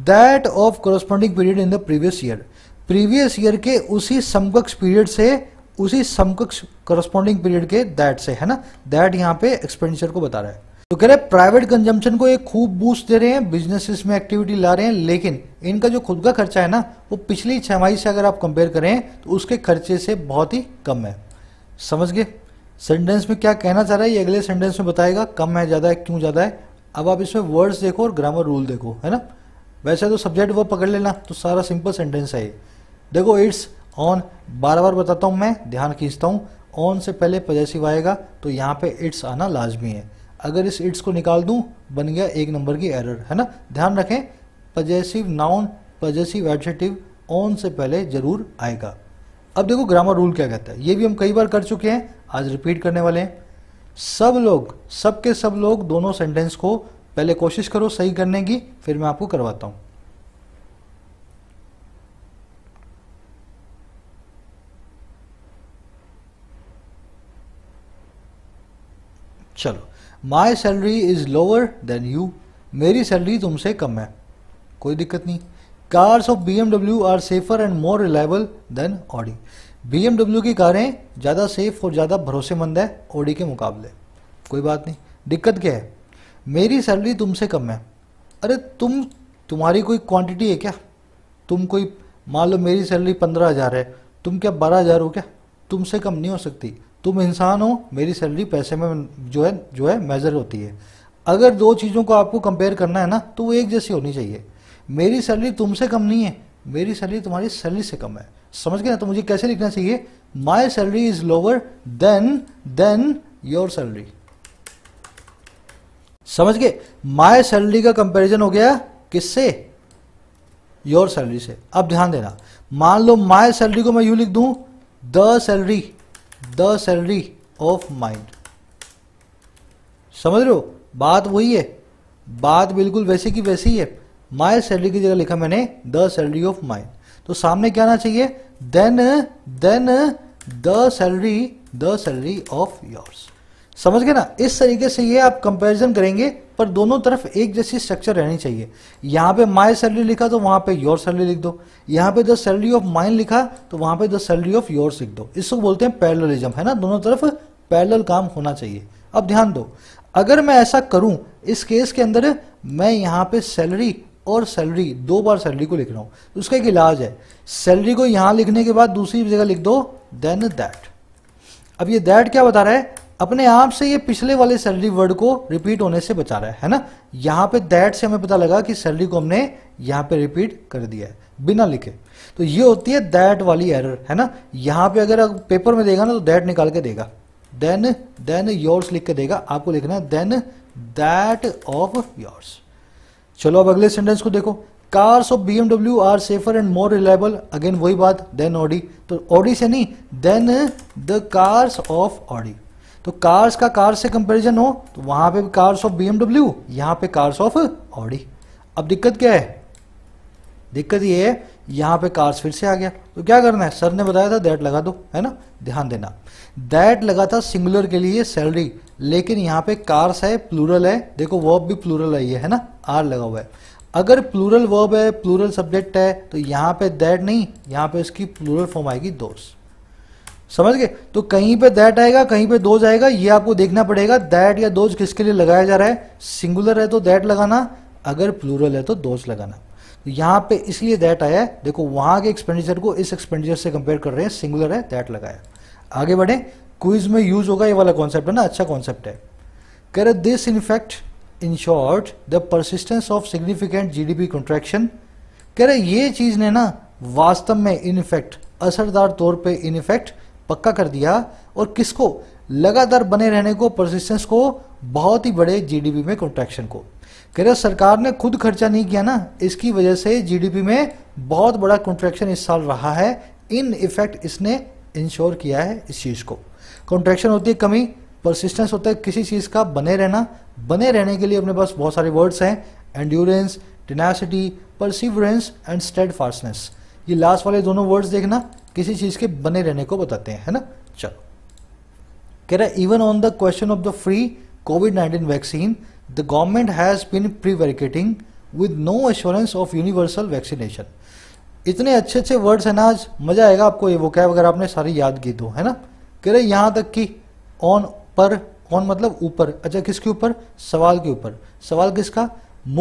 S1: that of corresponding period in the previous year previous year के उसी समकक्ष पीरियड से उसी समकक्ष करस्पॉन्डिंग पीरियड के दैट से है ना दैट यहाँ पे एक्सपेंडिचर को बता रहा है तो कह रहे प्राइवेट कंजम्पशन को एक खूब बूस्ट दे रहे हैं बिजनेसिस में एक्टिविटी ला रहे हैं लेकिन इनका जो खुद का खर्चा है ना वो पिछली छमाही से अगर आप कंपेयर करें तो उसके खर्चे से बहुत ही कम है समझ गए सेंटेंस में क्या कहना चाह रहा है ये अगले सेंटेंस में बताएगा कम है ज़्यादा है क्यों ज़्यादा है अब आप इसमें वर्ड्स देखो और ग्रामर रूल देखो है ना वैसे तो सब्जेक्ट वो पकड़ लेना तो सारा सिंपल सेंटेंस है ये देखो इट्स ऑन बार बार बताता हूँ मैं ध्यान खींचता हूँ ऑन से पहले पजेसिव आएगा तो यहाँ पे इट्स आना लाजमी है अगर इस इट्स को निकाल दूँ बन गया एक नंबर की एरर है ना ध्यान रखें possessive noun possessive adjective own से पहले जरूर आएगा अब देखो ग्रामर रूल क्या कहता है ये भी हम कई बार कर चुके हैं आज रिपीट करने वाले हैं सब लोग सबके सब लोग दोनों सेंटेंस को पहले कोशिश करो सही करने की फिर मैं आपको करवाता हूँ चलो my salary is lower than you मेरी सैलरी तुमसे कम है कोई दिक्कत नहीं cars of BMW are safer and more reliable than Audi BMW की कारें ज़्यादा सेफ और ज़्यादा भरोसेमंद है ऑडी के मुकाबले कोई बात नहीं दिक्कत क्या है मेरी सैलरी तुमसे कम है अरे तुम तुम्हारी कोई क्वांटिटी है क्या तुम कोई मान लो मेरी सैलरी पंद्रह हज़ार है तुम क्या बारह हज़ार हो क्या तुमसे कम नहीं हो सकती तुम इंसान हो मेरी सैलरी पैसे में जो है जो है मेजर होती है अगर दो चीज़ों को आपको कंपेयर करना है ना तो वो एक जैसी होनी चाहिए मेरी सैलरी तुमसे कम नहीं है मेरी सैलरी तुम्हारी सैलरी से कम है समझ गए ना तो मुझे कैसे लिखना चाहिए my salary is lower than than your salary समझ गए माय सैलरी का कंपैरिजन हो गया किससे योर सैलरी से अब ध्यान देना मान लो माई सैलरी को मैं यू लिख दूं the salary the salary of mine समझ रहे हो बात वही है बात बिल्कुल वैसे की वैसी ही है माई सैलरी की जगह लिखा मैंने द सैलरी ऑफ माइंड तो सामने क्या आना चाहिए than than the salary the salary of yours समझ गए ना इस तरीके से ये आप कंपैरिजन करेंगे पर दोनों तरफ एक जैसी स्ट्रक्चर रहनी चाहिए यहाँ पे माई सैलरी लिखा तो वहाँ पे योर सैलरी लिख दो यहाँ पे द सैलरी ऑफ माइन लिखा तो वहाँ पे द सैलरी ऑफ योर लिख दो इसको बोलते हैं पैरलिज्म है ना दोनों तरफ पैरल काम होना चाहिए अब ध्यान दो अगर मैं ऐसा करूँ इस केस के अंदर मैं यहाँ पे सैलरी और सैलरी दो बार सैलरी को लिख रहा हूँ उसका तो एक इलाज है सैलरी को यहाँ लिखने के बाद दूसरी जगह लिख दो देन दैट अब ये दैट क्या बता रहा है अपने आप से ये पिछले वाले सैलरी वर्ड को रिपीट होने से बचा रहा है है ना यहाँ पे दैट से हमें पता लगा कि सैलरी को हमने यहाँ पे रिपीट कर दिया है बिना लिखे तो ये होती है दैट वाली एरर है ना यहाँ पे अगर पेपर में देगा ना तो दैट निकाल के देगा देन देन योर्स लिख के देगा आपको लिखना है देन दैट ऑफ योर्स चलो अब अगले सेंटेंस को देखो cars of BMW are safer and more reliable again वही बात देन ऑडी तो ऑडी से नहीं than the cars of Audi तो कार्स का कार्स से कंपैरिजन हो तो वहां पे कार्स ऑफ बी एमडब्ल्यू यहाँ पे कार्स ऑफ ऑडी अब दिक्कत क्या है दिक्कत ये है यहां पे कार्स फिर से आ गया तो क्या करना है सर ने बताया था दैट लगा दो है ना ध्यान देना दैट लगा था सिंगुलर के लिए सैलरी लेकिन यहाँ पे कार्स है प्लूरल है देखो वर्ब भी प्लूरल है ये है ना आर लगा हुआ है अगर प्लूरल वर्ब है प्लूरल सब्जेक्ट है तो यहाँ पे दैट नहीं यहाँ पे इसकी प्लूरल फॉर्म आएगी दोस्त समझ गए तो कहीं पे दैट आएगा कहीं पे दोज आएगा ये आपको देखना पड़ेगा दैट या दोज किसके लिए लगाया जा रहा है सिंगुलर है तो दैट लगाना अगर प्लूरल है तो दोज लगाना तो यहां पे इसलिए दैट आया है देखो वहां के एक्सपेंडिचर को इस एक्सपेंडिचर से कंपेयर कर रहे हैं सिंगुलर है दैट लगाया आगे बढ़े क्विज में यूज होगा ये वाला कॉन्सेप्ट है ना अच्छा कॉन्सेप्ट है कह रहे this in fact in short the persistence of significant G D P contraction कह रहे ये चीज ने ना वास्तव में इनफैक्ट असरदार तौर पे इनफैक्ट पक्का कर दिया और किसको लगातार बने रहने को परसिस्टेंस को बहुत ही बड़े जीडीपी में कॉन्ट्रैक्शन को कह रहे सरकार ने खुद खर्चा नहीं किया ना इसकी वजह से जीडीपी में बहुत बड़ा कॉन्ट्रैक्शन इस साल रहा है इन इफेक्ट इसने इंश्योर किया है इस चीज़ को कॉन्ट्रैक्शन होती है कमी परसिस्टेंस होता है किसी चीज़ का बने रहना बने रहने के लिए अपने पास बहुत सारे वर्ड्स हैं endurance tenacity perseverance and stead ये लास्ट वाले दोनों वर्ड्स देखना किसी चीज़ के बने रहने को बताते हैं है ना चलो कह रहा है even on the question of the free COVID nineteen vaccine the government has been prevaricating with no assurance of universal vaccination इतने अच्छे अच्छे वर्ड्स है ना आज मजा आएगा आपको ये वो कैब अगर आपने सारी याद की दो तो, है ना कह रहे यहां तक कि ऑन पर ऑन मतलब ऊपर अच्छा किसके ऊपर सवाल के ऊपर सवाल किसका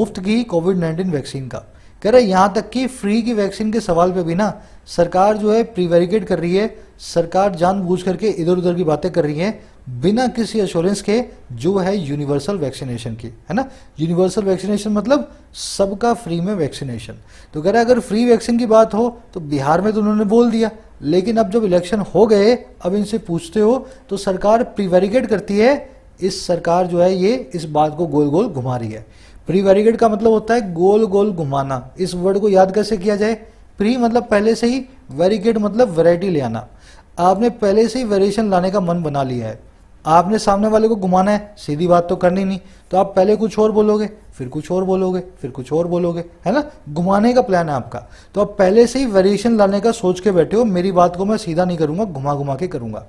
S1: मुफ्त की कोविड नाइन्टीन वैक्सीन का कह रहे यहाँ तक कि फ्री की वैक्सीन के सवाल पे भी ना सरकार जो है प्रीवेरिकेट कर रही है सरकार जानबूझ करके इधर उधर की बातें कर रही है बिना किसी एश्योरेंस के जो है यूनिवर्सल वैक्सीनेशन की है ना यूनिवर्सल वैक्सीनेशन मतलब सबका फ्री में वैक्सीनेशन तो कह रहे अगर फ्री वैक्सीन की बात हो तो बिहार में तो उन्होंने बोल दिया लेकिन अब जब इलेक्शन हो गए अब इनसे पूछते हो तो सरकार प्रीवेरिकेट करती है इस सरकार जो है ये इस बात को गोल गोल घुमा रही है प्रीवेरिकेट का मतलब होता है गोल गोल घुमाना इस वर्ड को याद कैसे किया जाए प्री मतलब पहले से ही वेरीगेट मतलब वेराइटी ले आना आपने पहले से ही वेरिएशन लाने का मन बना लिया है आपने सामने वाले को घुमाना है सीधी बात तो करनी नहीं तो आप पहले कुछ और बोलोगे फिर कुछ और बोलोगे फिर कुछ और बोलोगे है ना घुमाने का प्लान है आपका तो आप पहले से ही वेरिएशन लाने का सोच के बैठे हो मेरी बात को मैं सीधा नहीं करूंगा घुमा घुमा के करूंगा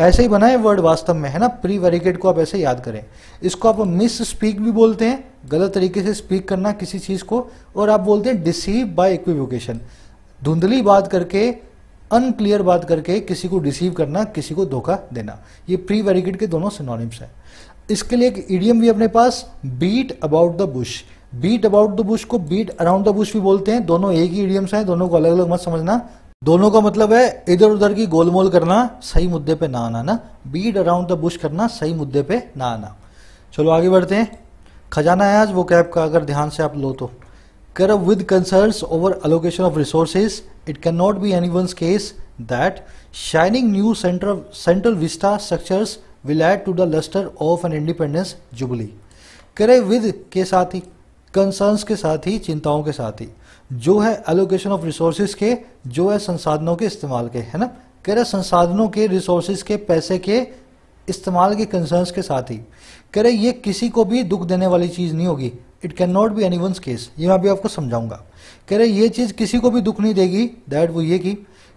S1: ऐसे ही बनाए वर्ड वास्तव में है ना प्री वेरिकेट को आप ऐसे याद करें इसको आप मिस स्पीक भी बोलते हैं गलत तरीके से स्पीक करना किसी चीज़ को और आप बोलते हैं डिसीव बाय इक्विवोकेशन धुंधली बात करके अनक्लियर बात करके किसी को डिसीव करना किसी को धोखा देना ये प्री वेरिकेट के दोनों सिनोनिम्स हैं इसके लिए एक ईडियम भी अपने पास beat about the bush beat about the bush को बीट अराउंड द बुश भी बोलते हैं दोनों एक ही ईडियम्स हैं दोनों को अलग अलग मत समझना दोनों का मतलब है इधर उधर की गोलमोल करना सही मुद्दे पे ना आना ना बीड अराउंड द बुश करना सही मुद्दे पे ना आना चलो आगे बढ़ते हैं खजाना है आज वो कैब का अगर ध्यान से आप लो तो कर with concerns over allocation of resources it can not be anyone's case that shining new centre Central Vista structures will add to the lustre of an independence jubilee करे विद के साथ ही कंसर्न्स के साथ ही चिंताओं के साथ ही जो है एलोकेशन ऑफ रिसोर्सेज के जो है संसाधनों के इस्तेमाल के है ना कह रहे संसाधनों के रिसोर्सेज के पैसे के इस्तेमाल के कंसर्न्स के साथ ही कह रहे ये किसी को भी दुख देने वाली चीज़ नहीं होगी it can not be any case ये मैं अभी आपको समझाऊंगा कह रहे ये चीज़ किसी को भी दुख नहीं देगी दैट वो ये की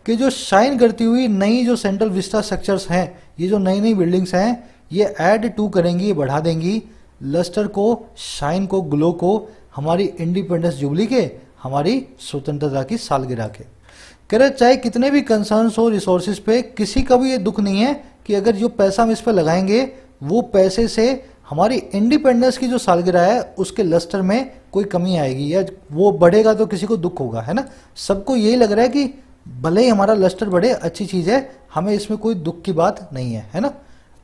S1: कि जो शाइन करती हुई नई जो सेंट्रल विस्टा स्ट्रक्चर्स हैं ये जो नई नई बिल्डिंग्स हैं ये ऐड टू करेंगी बढ़ा देंगी लस्टर को शाइन को ग्लो को हमारी इंडिपेंडेंस जुबली के हमारी स्वतंत्रता की सालगिरह के कह रहे चाहे कितने भी कंसर्न्स हो रिसोर्सेज पे किसी का भी ये दुख नहीं है कि अगर जो पैसा हम इस पर लगाएंगे वो पैसे से हमारी इंडिपेंडेंस की जो सालगिरह है उसके लस्टर में कोई कमी आएगी या वो बढ़ेगा तो किसी को दुख होगा है ना सबको यही लग रहा है कि भले ही हमारा लस्टर बढ़े अच्छी चीज़ है हमें इसमें कोई दुख की बात नहीं है है ना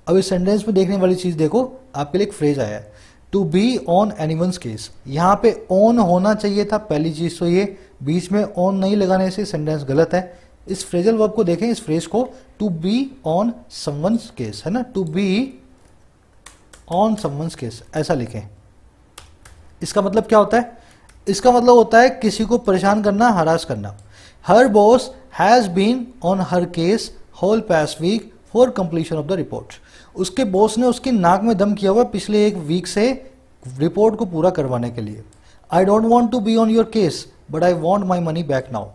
S1: अब इस सेंटेंस में देखने वाली चीज़ देखो आपके लिए एक फ्रेज आया है to be on anyone's case यहाँ पे ऑन होना चाहिए था पहली चीज तो ये बीच में ऑन नहीं लगाने से सेंटेंस गलत है इस फ्रेजल वर्ब को देखें इस फ्रेज को to be on someone's case है ना to be on someone's case ऐसा लिखें इसका मतलब क्या होता है इसका मतलब होता है किसी को परेशान करना हरास करना her boss has been on her case whole past week for completion of the report उसके बॉस ने उसकी नाक में दम किया हुआ पिछले एक वीक से रिपोर्ट को पूरा करवाने के लिए I don't want to be on your case but I want my money back now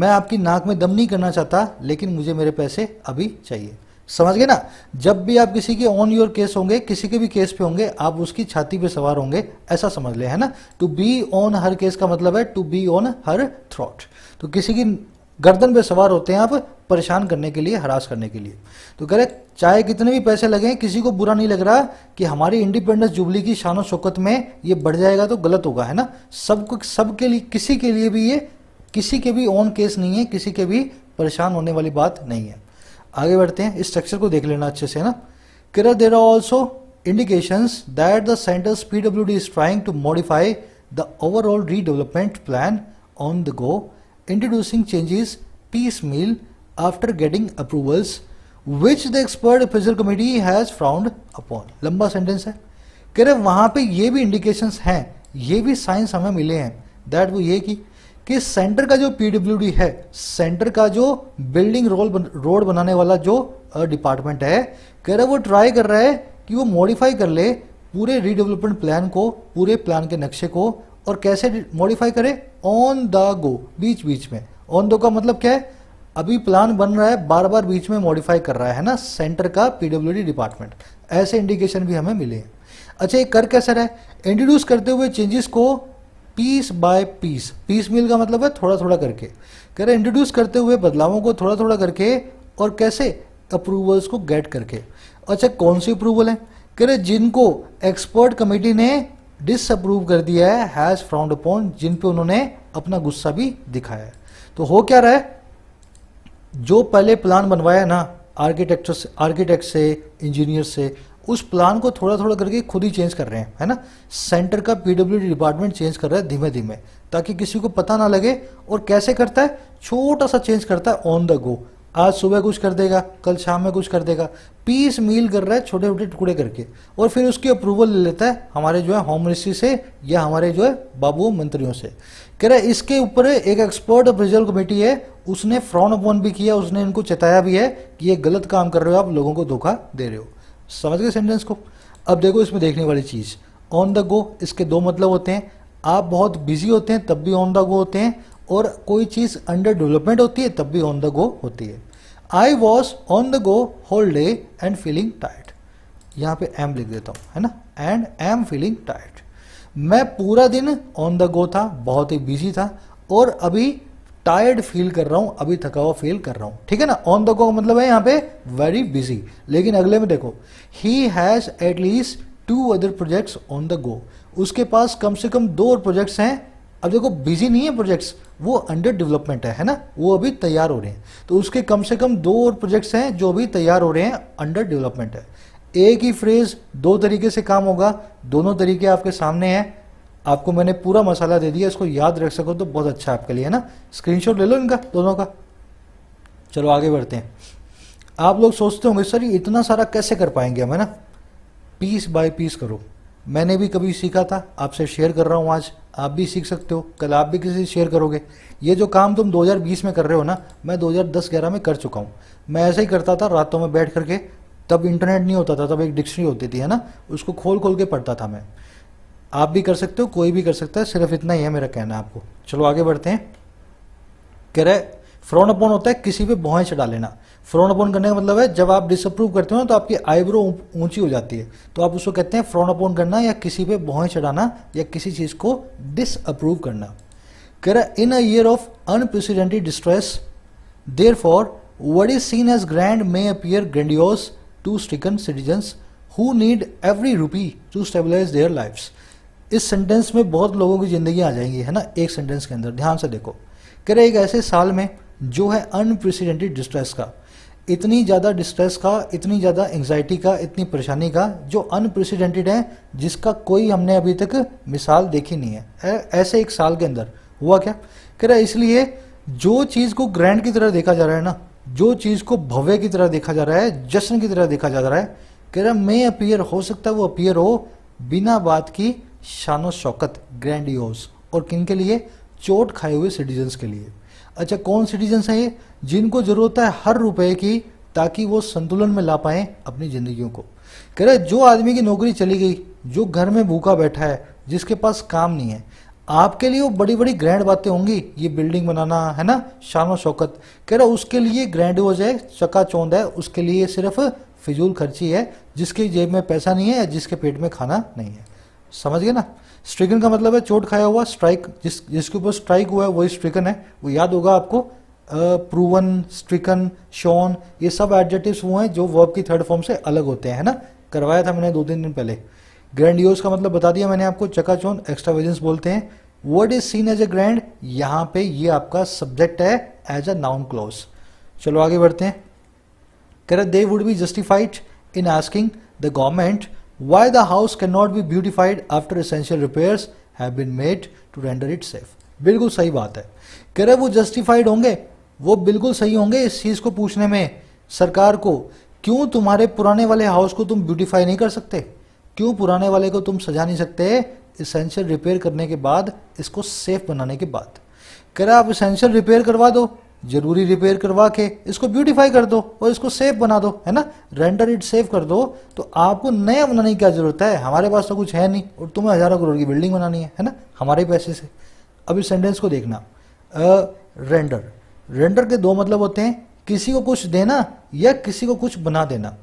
S1: मैं आपकी नाक में दम नहीं करना चाहता लेकिन मुझे मेरे पैसे अभी चाहिए समझ गए ना जब भी आप किसी के ऑन योर केस होंगे किसी के भी केस पे होंगे आप उसकी छाती पे सवार होंगे ऐसा समझ ले है ना to be on her case का मतलब है to be on her throat तो किसी की गर्दन पे सवार होते हैं आप परेशान करने के लिए हरास करने के लिए तो कह रहे चाहे कितने भी पैसे लगे किसी को बुरा नहीं लग रहा कि हमारी इंडिपेंडेंस जुबली की शान शोकत में ये बढ़ जाएगा तो गलत होगा है ना सबको सबके लिए किसी के लिए भी ये किसी के भी ऑन केस नहीं है किसी के भी परेशान होने वाली बात नहीं है आगे बढ़ते हैं इस स्ट्रक्चर को देख लेना अच्छे से ना किरा there are also indications that the center's D is trying to modify the overall redevelopment plan on the go introducing changes piecemeal after getting approvals which the expert appraisal committee has frowned upon lamba sentence hai keh rahe wahan pe ye bhi indications हैं ye bhi signs hame mile hain that wo ye ki कि centre का जो PWD है centre का जो building role बन, road बनाने वाला जो डिपार्टमेंट है कह रहे वो ट्राई कर रहा है कि वो मॉडिफाई कर ले पूरे रीडेवलपमेंट प्लान को पूरे प्लान के नक्शे को और कैसे मॉडिफाई करें ऑन द गो बीच बीच में ऑन दो का मतलब क्या है अभी प्लान बन रहा है बार बार बीच में मॉडिफाई कर रहा है ना सेंटर का पीडब्ल्यू डिपार्टमेंट ऐसे इंडिकेशन भी हमें मिले हैं अच्छा ये कर कैसे रहा है इंट्रोड्यूस करते हुए चेंजेस को piece by piece piecemeal का मतलब है थोड़ा थोड़ा करके कह रहे इंट्रोड्यूस करते हुए बदलावों को थोड़ा थोड़ा करके और कैसे अप्रूवल्स को गेट करके अच्छा कौन सी अप्रूवल है कह रहे जिनको एक्सपर्ट कमेटी ने डिसअप्रूव कर दिया है हैज़ फ्राउंड अपॉन जिन पे उन्होंने अपना गुस्सा भी दिखाया है तो हो क्या रहा है जो पहले प्लान बनवाया ना आर्किटेक्चर से आर्किटेक्ट से इंजीनियर से उस प्लान को थोड़ा थोड़ा करके खुद ही चेंज कर रहे हैं है ना सेंटर का पीडब्ल्यू डिपार्टमेंट चेंज कर रहा है धीमे धीमे ताकि किसी को पता ना लगे और कैसे करता है छोटा सा चेंज करता है ऑन द गो आज सुबह कुछ कर देगा कल शाम में कुछ कर देगा पीस मील कर रहा है छोटे छोटे टुकड़े करके और फिर उसकी अप्रूवल ले लेता है हमारे जो है होम मिनिस्ट्री से या हमारे जो है बाबू मंत्रियों से कह रहा है इसके ऊपर एक एक्सपर्ट अप्रेजल कमेटी है उसने फ्रॉन अपॉन भी किया उसने इनको चेताया भी है कि ये गलत काम कर रहे हो आप लोगों को धोखा दे रहे हो समझ गए सेंटेंस को अब देखो इसमें देखने वाली चीज़ ऑन द गो इसके दो मतलब होते हैं आप बहुत बिजी होते हैं तब भी ऑन द गो होते हैं और कोई चीज़ अंडर डेवलपमेंट होती है तब भी ऑन द गो होती है I was on the go whole day and feeling tight यहाँ पे एम लिख देता हूँ है ना and I am feeling tight मैं पूरा दिन ऑन द गो था बहुत ही बिजी था और अभी टायर्ड फील कर रहा हूँ अभी थका हुआ फील कर रहा हूँ ठीक है ना ऑन द गो का मतलब है यहाँ पे वेरी बिजी लेकिन अगले में देखो ही has at least two other projects on the go उसके पास कम से कम दो और प्रोजेक्ट्स हैं अब देखो बिजी नहीं है प्रोजेक्ट्स वो अंडर डेवलपमेंट है है ना वो अभी तैयार हो रहे हैं तो उसके कम से कम दो और प्रोजेक्ट्स हैं जो अभी तैयार हो रहे हैं अंडर डेवलपमेंट है एक ही फ्रेज दो तरीके से काम होगा दोनों तरीके आपके सामने हैं आपको मैंने पूरा मसाला दे दिया इसको याद रख सको तो बहुत अच्छा आपके लिए है ना स्क्रीनशॉट ले लो इनका दोनों का चलो आगे बढ़ते हैं आप लोग सोचते होंगे सर इतना सारा कैसे कर पाएंगे हम है ना पीस बाय पीस करो मैंने भी कभी सीखा था आपसे शेयर कर रहा हूँ आज आप भी सीख सकते हो कल आप भी किसी से शेयर करोगे ये जो काम तुम 2020 में कर रहे हो ना मैं 2010-11 में कर चुका हूँ मैं ऐसा ही करता था रातों में बैठ करके तब इंटरनेट नहीं होता था तब एक डिक्शनरी होती थी है ना उसको खोल खोल के पढ़ता था मैं आप भी कर सकते हो कोई भी कर सकता है सिर्फ इतना ही है मेरा कहना आपको चलो आगे बढ़ते हैं कह रहे फ्रोन अपोन होता है किसी पे भौहें चढ़ा लेना फ्रोन अपोन करने का मतलब है जब आप डिसअप्रूव करते हो ना तो आपकी आईब्रो ऊंची हो जाती है तो आप उसको कहते हैं फ्रोन अपोन करना या किसी पे भौहें चढ़ाना या किसी चीज़ को डिसअप्रूव करना कह रहा in a year of unprecedented distress therefore what is seen as grand may appear grandiose to stricken citizens who need every rupee to stabilise their life इस सेंटेंस में बहुत लोगों की ज़िंदगी आ जाएंगी है ना एक सेंटेंस के अंदर ध्यान से देखो कह रहे एक ऐसे साल में जो है अनप्रेसिडेंटेड डिस्ट्रेस का इतनी ज़्यादा डिस्ट्रेस का इतनी ज़्यादा एंगजाइटी का इतनी परेशानी का जो अनप्रेसिडेंटेड है जिसका कोई हमने अभी तक मिसाल देखी नहीं है ऐसे एक साल के अंदर हुआ क्या कह रहा है इसलिए जो चीज़ को ग्रैंड की तरह देखा जा रहा है ना जो चीज़ को भव्य की तरह देखा जा रहा है जश्न की तरह देखा जा रहा है कह रहा मैं अपीयर हो सकता है वो अपीयर हो बिना बात की शानो शौकत ग्रैंड और किन के लिए चोट खाए हुए सिटीजन्स के लिए अच्छा कौन सिटीजन्स हैं ये जिनको जरूरत है हर रुपए की ताकि वो संतुलन में ला पाए अपनी जिंदगियों को कह रहे जो आदमी की नौकरी चली गई जो घर में भूखा बैठा है जिसके पास काम नहीं है आपके लिए वो बड़ी बड़ी ग्रैंड बातें होंगी ये बिल्डिंग बनाना है ना शान शौकत कह रहा उसके लिए ग्रैंड हो जाए चका चौंद है उसके लिए सिर्फ फिजूल खर्ची है जिसकी जेब में पैसा नहीं है या जिसके पेट में खाना नहीं है समझ गए ना स्ट्रिकन का मतलब है चोट खाया हुआ स्ट्राइक जिस जिसके ऊपर स्ट्राइक हुआ है वही स्ट्रिकन है वो याद होगा आपको प्रूवन स्ट्रिकन शॉन ये सब एडजेटिव्स वो हैं जो वर्ब की थर्ड फॉर्म से अलग होते हैं है ना करवाया था मैंने दो तीन दिन पहले ग्रैंडियोज का मतलब बता दिया मैंने आपको चकाचौन एक्स्ट्रावेजेंस बोलते हैं word is seen as a grand यहां पे ये आपका सब्जेक्ट है एज अ नाउन क्लोज चलो आगे बढ़ते हैं कह रहे they would be justified in asking the government why the house cannot be beautified after essential repairs have been made to render it safe. बिल्कुल सही बात है कह रहे वो जस्टिफाइड होंगे वो बिल्कुल सही होंगे इस चीज को पूछने में सरकार को क्यों तुम्हारे पुराने वाले हाउस को तुम ब्यूटिफाई नहीं कर सकते क्यों पुराने वाले को तुम सजा नहीं सकते इसेंशियल रिपेयर करने के बाद इसको सेफ बनाने के बाद कह रहे आप इसेंशियल रिपेयर करवा दो ज़रूरी रिपेयर करवा के इसको ब्यूटीफाई कर दो और इसको सेफ बना दो है ना रेंडर इट सेफ कर दो तो आपको नया बनाने की क्या ज़रूरत है हमारे पास तो कुछ है नहीं और तुम्हें हज़ारों करोड़ की बिल्डिंग बनानी है है ना हमारे पैसे से अब इस सेंटेंस को देखना रेंडर रेंडर के दो मतलब होते हैं किसी को कुछ देना या किसी को कुछ बना देना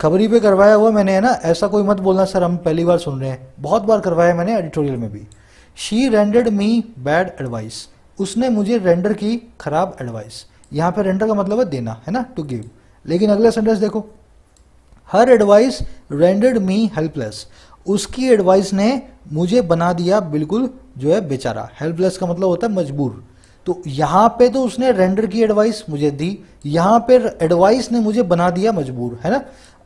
S1: खबरी पे करवाया हुआ मैंने है ना ऐसा कोई मत बोलना सर हम पहली बार सुन रहे हैं बहुत बार करवाया मैंने एडिटोरियल में भी she rendered me bad advice उसने मुझे रेंडर की खराब एडवाइस यहां पर रेंडर का मतलब है देना है ना टू गिव लेकिन अगला सेंटेंस देखो her advice rendered me helpless उसकी एडवाइस ने मुझे बना दिया बिल्कुल जो है बेचारा हेल्पलेस का मतलब होता है मजबूर तो यहां पे तो उसने रेंडर की एडवाइस मुझे दी यहां पर एडवाइस ने मुझे बना दिया मजबूर है ना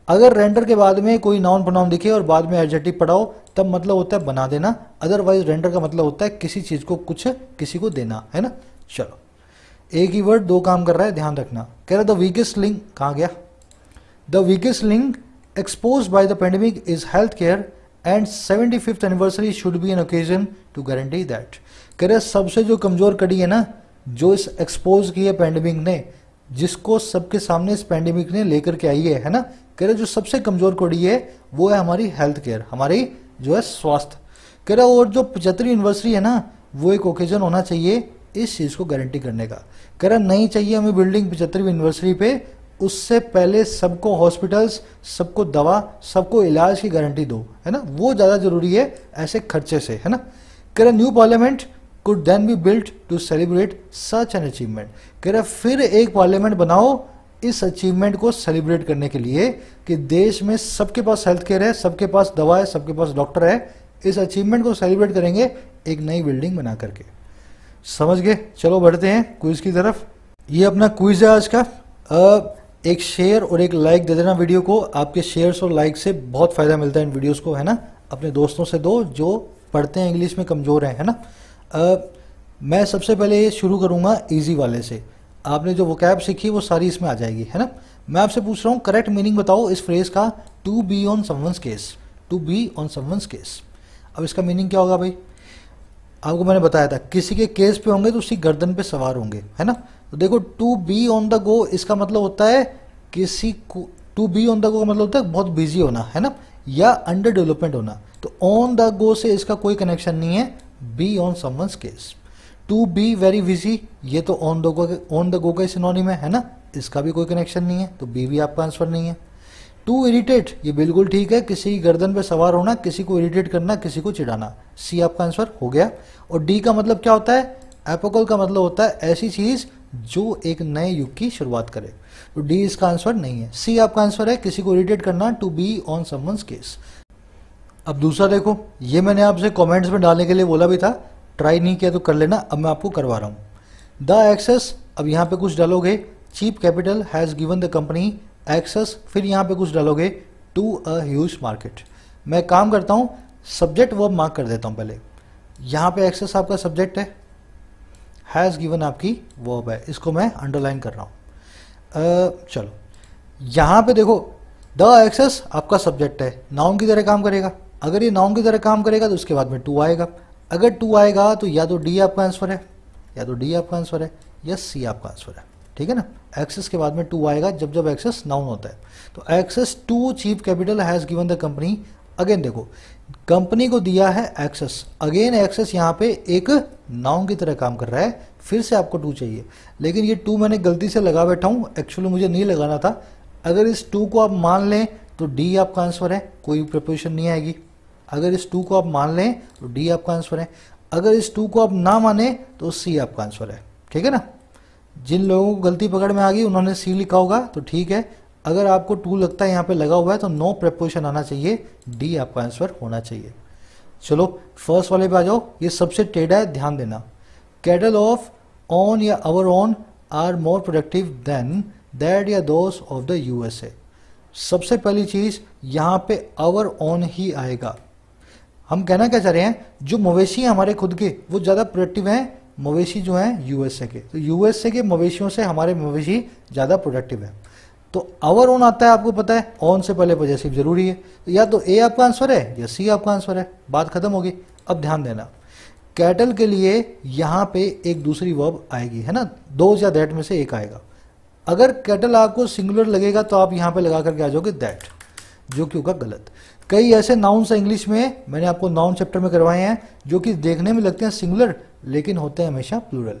S1: अगर रेंडर के बाद में कोई नाउन प्रोनाउन दिखे और बाद में एडजेक्टिव पढ़ाओ तब मतलब होता है बना देना अदरवाइज रेंडर का मतलब होता है किसी चीज़ को कुछ किसी को देना है ना चलो एक ही वर्ड दो काम कर रहा है ध्यान रखना कह रहा द वीकेस्ट लिंक कहाँ गया the weakest link exposed by the pandemic is health care and seventy fifth anniversary should be an occasion to guarantee that कह रहे सबसे जो कमज़ोर कड़ी है ना जो इस एक्सपोज की है पेंडेमिक ने जिसको सबके सामने इस पेंडेमिक ने लेकर के आई है है ना कह रहे जो सबसे कमज़ोर कड़ी है वो है हमारी हेल्थ केयर हमारी जो है स्वास्थ्य कह रहे और जो पचहत्तरी यूनिवर्सरी है ना वो एक ओकेजन होना चाहिए इस चीज़ को गारंटी करने का कह रहा नहीं चाहिए हमें बिल्डिंग पचहत्तरवीं यूनिवर्सरी पे उससे पहले सबको हॉस्पिटल्स सबको दवा सबको इलाज की गारंटी दो है ना वो ज़्यादा जरूरी है ऐसे खर्चे से है ना कह रहा new parliament could then be built to celebrate such an achievement कह रहा फिर एक पार्लियामेंट बनाओ इस अचीवमेंट को सेलिब्रेट करने के लिए कि देश में सबके पास हेल्थ केयर है सबके पास दवा है सबके पास डॉक्टर है इस अचीवमेंट को सेलिब्रेट करेंगे एक नई बिल्डिंग बना करके समझ गए चलो बढ़ते हैं क्विज की तरफ ये अपना क्विज है आज का आ, एक शेयर और एक लाइक दे देना वीडियो को आपके शेयर्स और लाइक से बहुत फ़ायदा मिलता है इन वीडियोस को है ना अपने दोस्तों से दो जो पढ़ते हैं इंग्लिश में कमज़ोर हैं है ना आ, मैं सबसे पहले ये शुरू करूंगा इजी वाले से आपने जो वोकैब सीखी वो सारी इसमें आ जाएगी है ना मैं आपसे पूछ रहा हूँ करेक्ट मीनिंग बताओ इस फ्रेज का to be on someone's case to be on someone's case अब इसका मीनिंग क्या होगा भाई आपको मैंने बताया था किसी के केस पे होंगे तो उसी गर्दन पे सवार होंगे है ना तो देखो to be on the go इसका मतलब होता है किसी को to be on the go का मतलब होता है बहुत बिजी होना है ना या अंडर डेवलपमेंट होना तो ऑन द गो से इसका कोई कनेक्शन नहीं है be on someone's case to be very busy ये तो on the go on the go का सिनोनिम है है ना इसका भी कोई कनेक्शन नहीं है तो बी भी आपका आंसर नहीं है टू इरिटेट ये बिल्कुल ठीक है किसी की गर्दन पे सवार होना किसी को इरिटेट करना किसी को चिढ़ाना सी आपका आंसर हो गया और डी का मतलब क्या होता है एपोकल का मतलब होता है ऐसी चीज जो एक नए युग की शुरुआत करे तो डी इसका आंसर नहीं है सी आपका आंसर है किसी को इरिटेट करना to be on someone's case अब दूसरा देखो ये मैंने आपसे कमेंट्स में डालने के लिए बोला भी था ट्राई नहीं किया तो कर लेना अब मैं आपको करवा रहा हूँ द एक्सेस अब यहाँ पे कुछ डालोगे cheap capital has given the company access फिर यहाँ पे कुछ डालोगे टू अ ह्यूज मार्केट मैं काम करता हूँ सब्जेक्ट वर्ब मार्क कर देता हूँ पहले यहाँ पे एक्सेस आपका सब्जेक्ट है हैज़ गिवन आपकी वर्ब है इसको मैं अंडरलाइन कर रहा हूँ चलो यहाँ पे देखो द एक्सेस आपका सब्जेक्ट है नाउन की तरह काम करेगा अगर ये नाउन की तरह काम करेगा तो उसके बाद में टू आएगा अगर टू आएगा तो या तो डी आपका आंसर है या तो डी आपका आंसर है या सी आपका आंसर है ठीक है ना एक्सेस के बाद में टू आएगा जब जब एक्सेस नाउन होता है तो access to chief capital has given the company again देखो कंपनी को दिया है एक्सेस अगेन एक्सेस यहाँ पे एक नाउन की तरह काम कर रहा है फिर से आपको टू चाहिए लेकिन ये टू मैंने गलती से लगा बैठा हूँ एक्चुअली मुझे नहीं लगाना था अगर इस टू को आप मान लें तो डी आपका आंसर है कोई प्रपोजिशन नहीं आएगी अगर इस टू को आप मान लें तो डी आपका आंसर है अगर इस टू को आप ना माने तो सी आपका आंसर है ठीक है ना जिन लोगों को गलती पकड़ में आ गई उन्होंने सी लिखा होगा तो ठीक है अगर आपको टू लगता है यहाँ पे लगा हुआ है तो नो प्रपोजिशन आना चाहिए डी आपका आंसर होना चाहिए चलो फर्स्ट वाले पे आ जाओ ये सबसे टेढ़ा है ध्यान देना कैटल ऑफ ऑन या our on are more productive than that या दोस ऑफ द यूएसए सबसे पहली चीज यहाँ पे अवर ऑन ही आएगा हम कहना क्या चाह रहे हैं जो मवेशी हमारे खुद के वो ज़्यादा प्रोडक्टिव हैं मवेशी जो हैं यूएसए के तो यूएसए के मवेशियों से हमारे मवेशी ज़्यादा प्रोडक्टिव हैं तो आवर ओन आता है आपको पता है ऑन से पहले पॉजेसिव जरूरी है तो या तो ए आपका आंसर है या सी आपका आंसर है बात खत्म होगी अब ध्यान देना कैटल के लिए यहाँ पे एक दूसरी वर्ब आएगी है ना दो या दैट में से एक आएगा अगर कैटल आपको सिंगुलर लगेगा तो आप यहाँ पे लगा करके आ जाओगे दैट जो कि होगा गलत कई ऐसे नाउन्स हैं इंग्लिश में मैंने आपको नाउन चैप्टर में करवाए हैं जो कि देखने में लगते हैं सिंगुलर लेकिन होते हैं हमेशा प्लूरल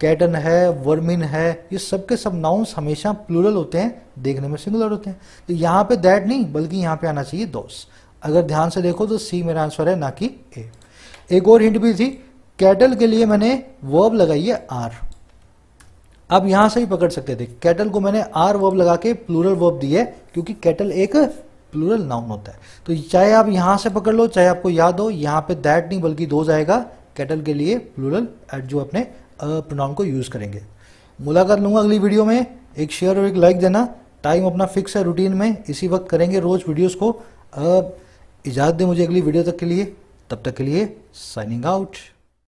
S1: कैटन है वर्मिन है ये सब के सब नाउन्स हमेशा प्लूरल होते हैं देखने में सिंगुलर होते हैं तो यहाँ पे दैट नहीं बल्कि यहाँ पे आना चाहिए दोस अगर ध्यान से देखो तो सी मेरा आंसर है ना कि ए एक और हिंट भी थी कैटल के लिए मैंने वर्ब लगाई है आर आप यहां से भी पकड़ सकते थे कैटल को मैंने आर वर्ब लगा के प्लूरल वर्ब दी है क्योंकि कैटल एक प्लूरल नाउन होता है तो चाहे आप यहाँ से पकड़ लो चाहे आपको याद हो यहाँ पे दैट नहीं बल्कि दो जाएगा कैटल के लिए प्लूरल एट जो अपने प्रोनाउन को यूज़ करेंगे मुलाकात लूंगा अगली वीडियो में एक शेयर और एक लाइक देना टाइम अपना फिक्स है रूटीन में इसी वक्त करेंगे रोज़ वीडियोज़ को इजाज़त दें मुझे अगली वीडियो तक के लिए तब तक के लिए साइनिंग आउट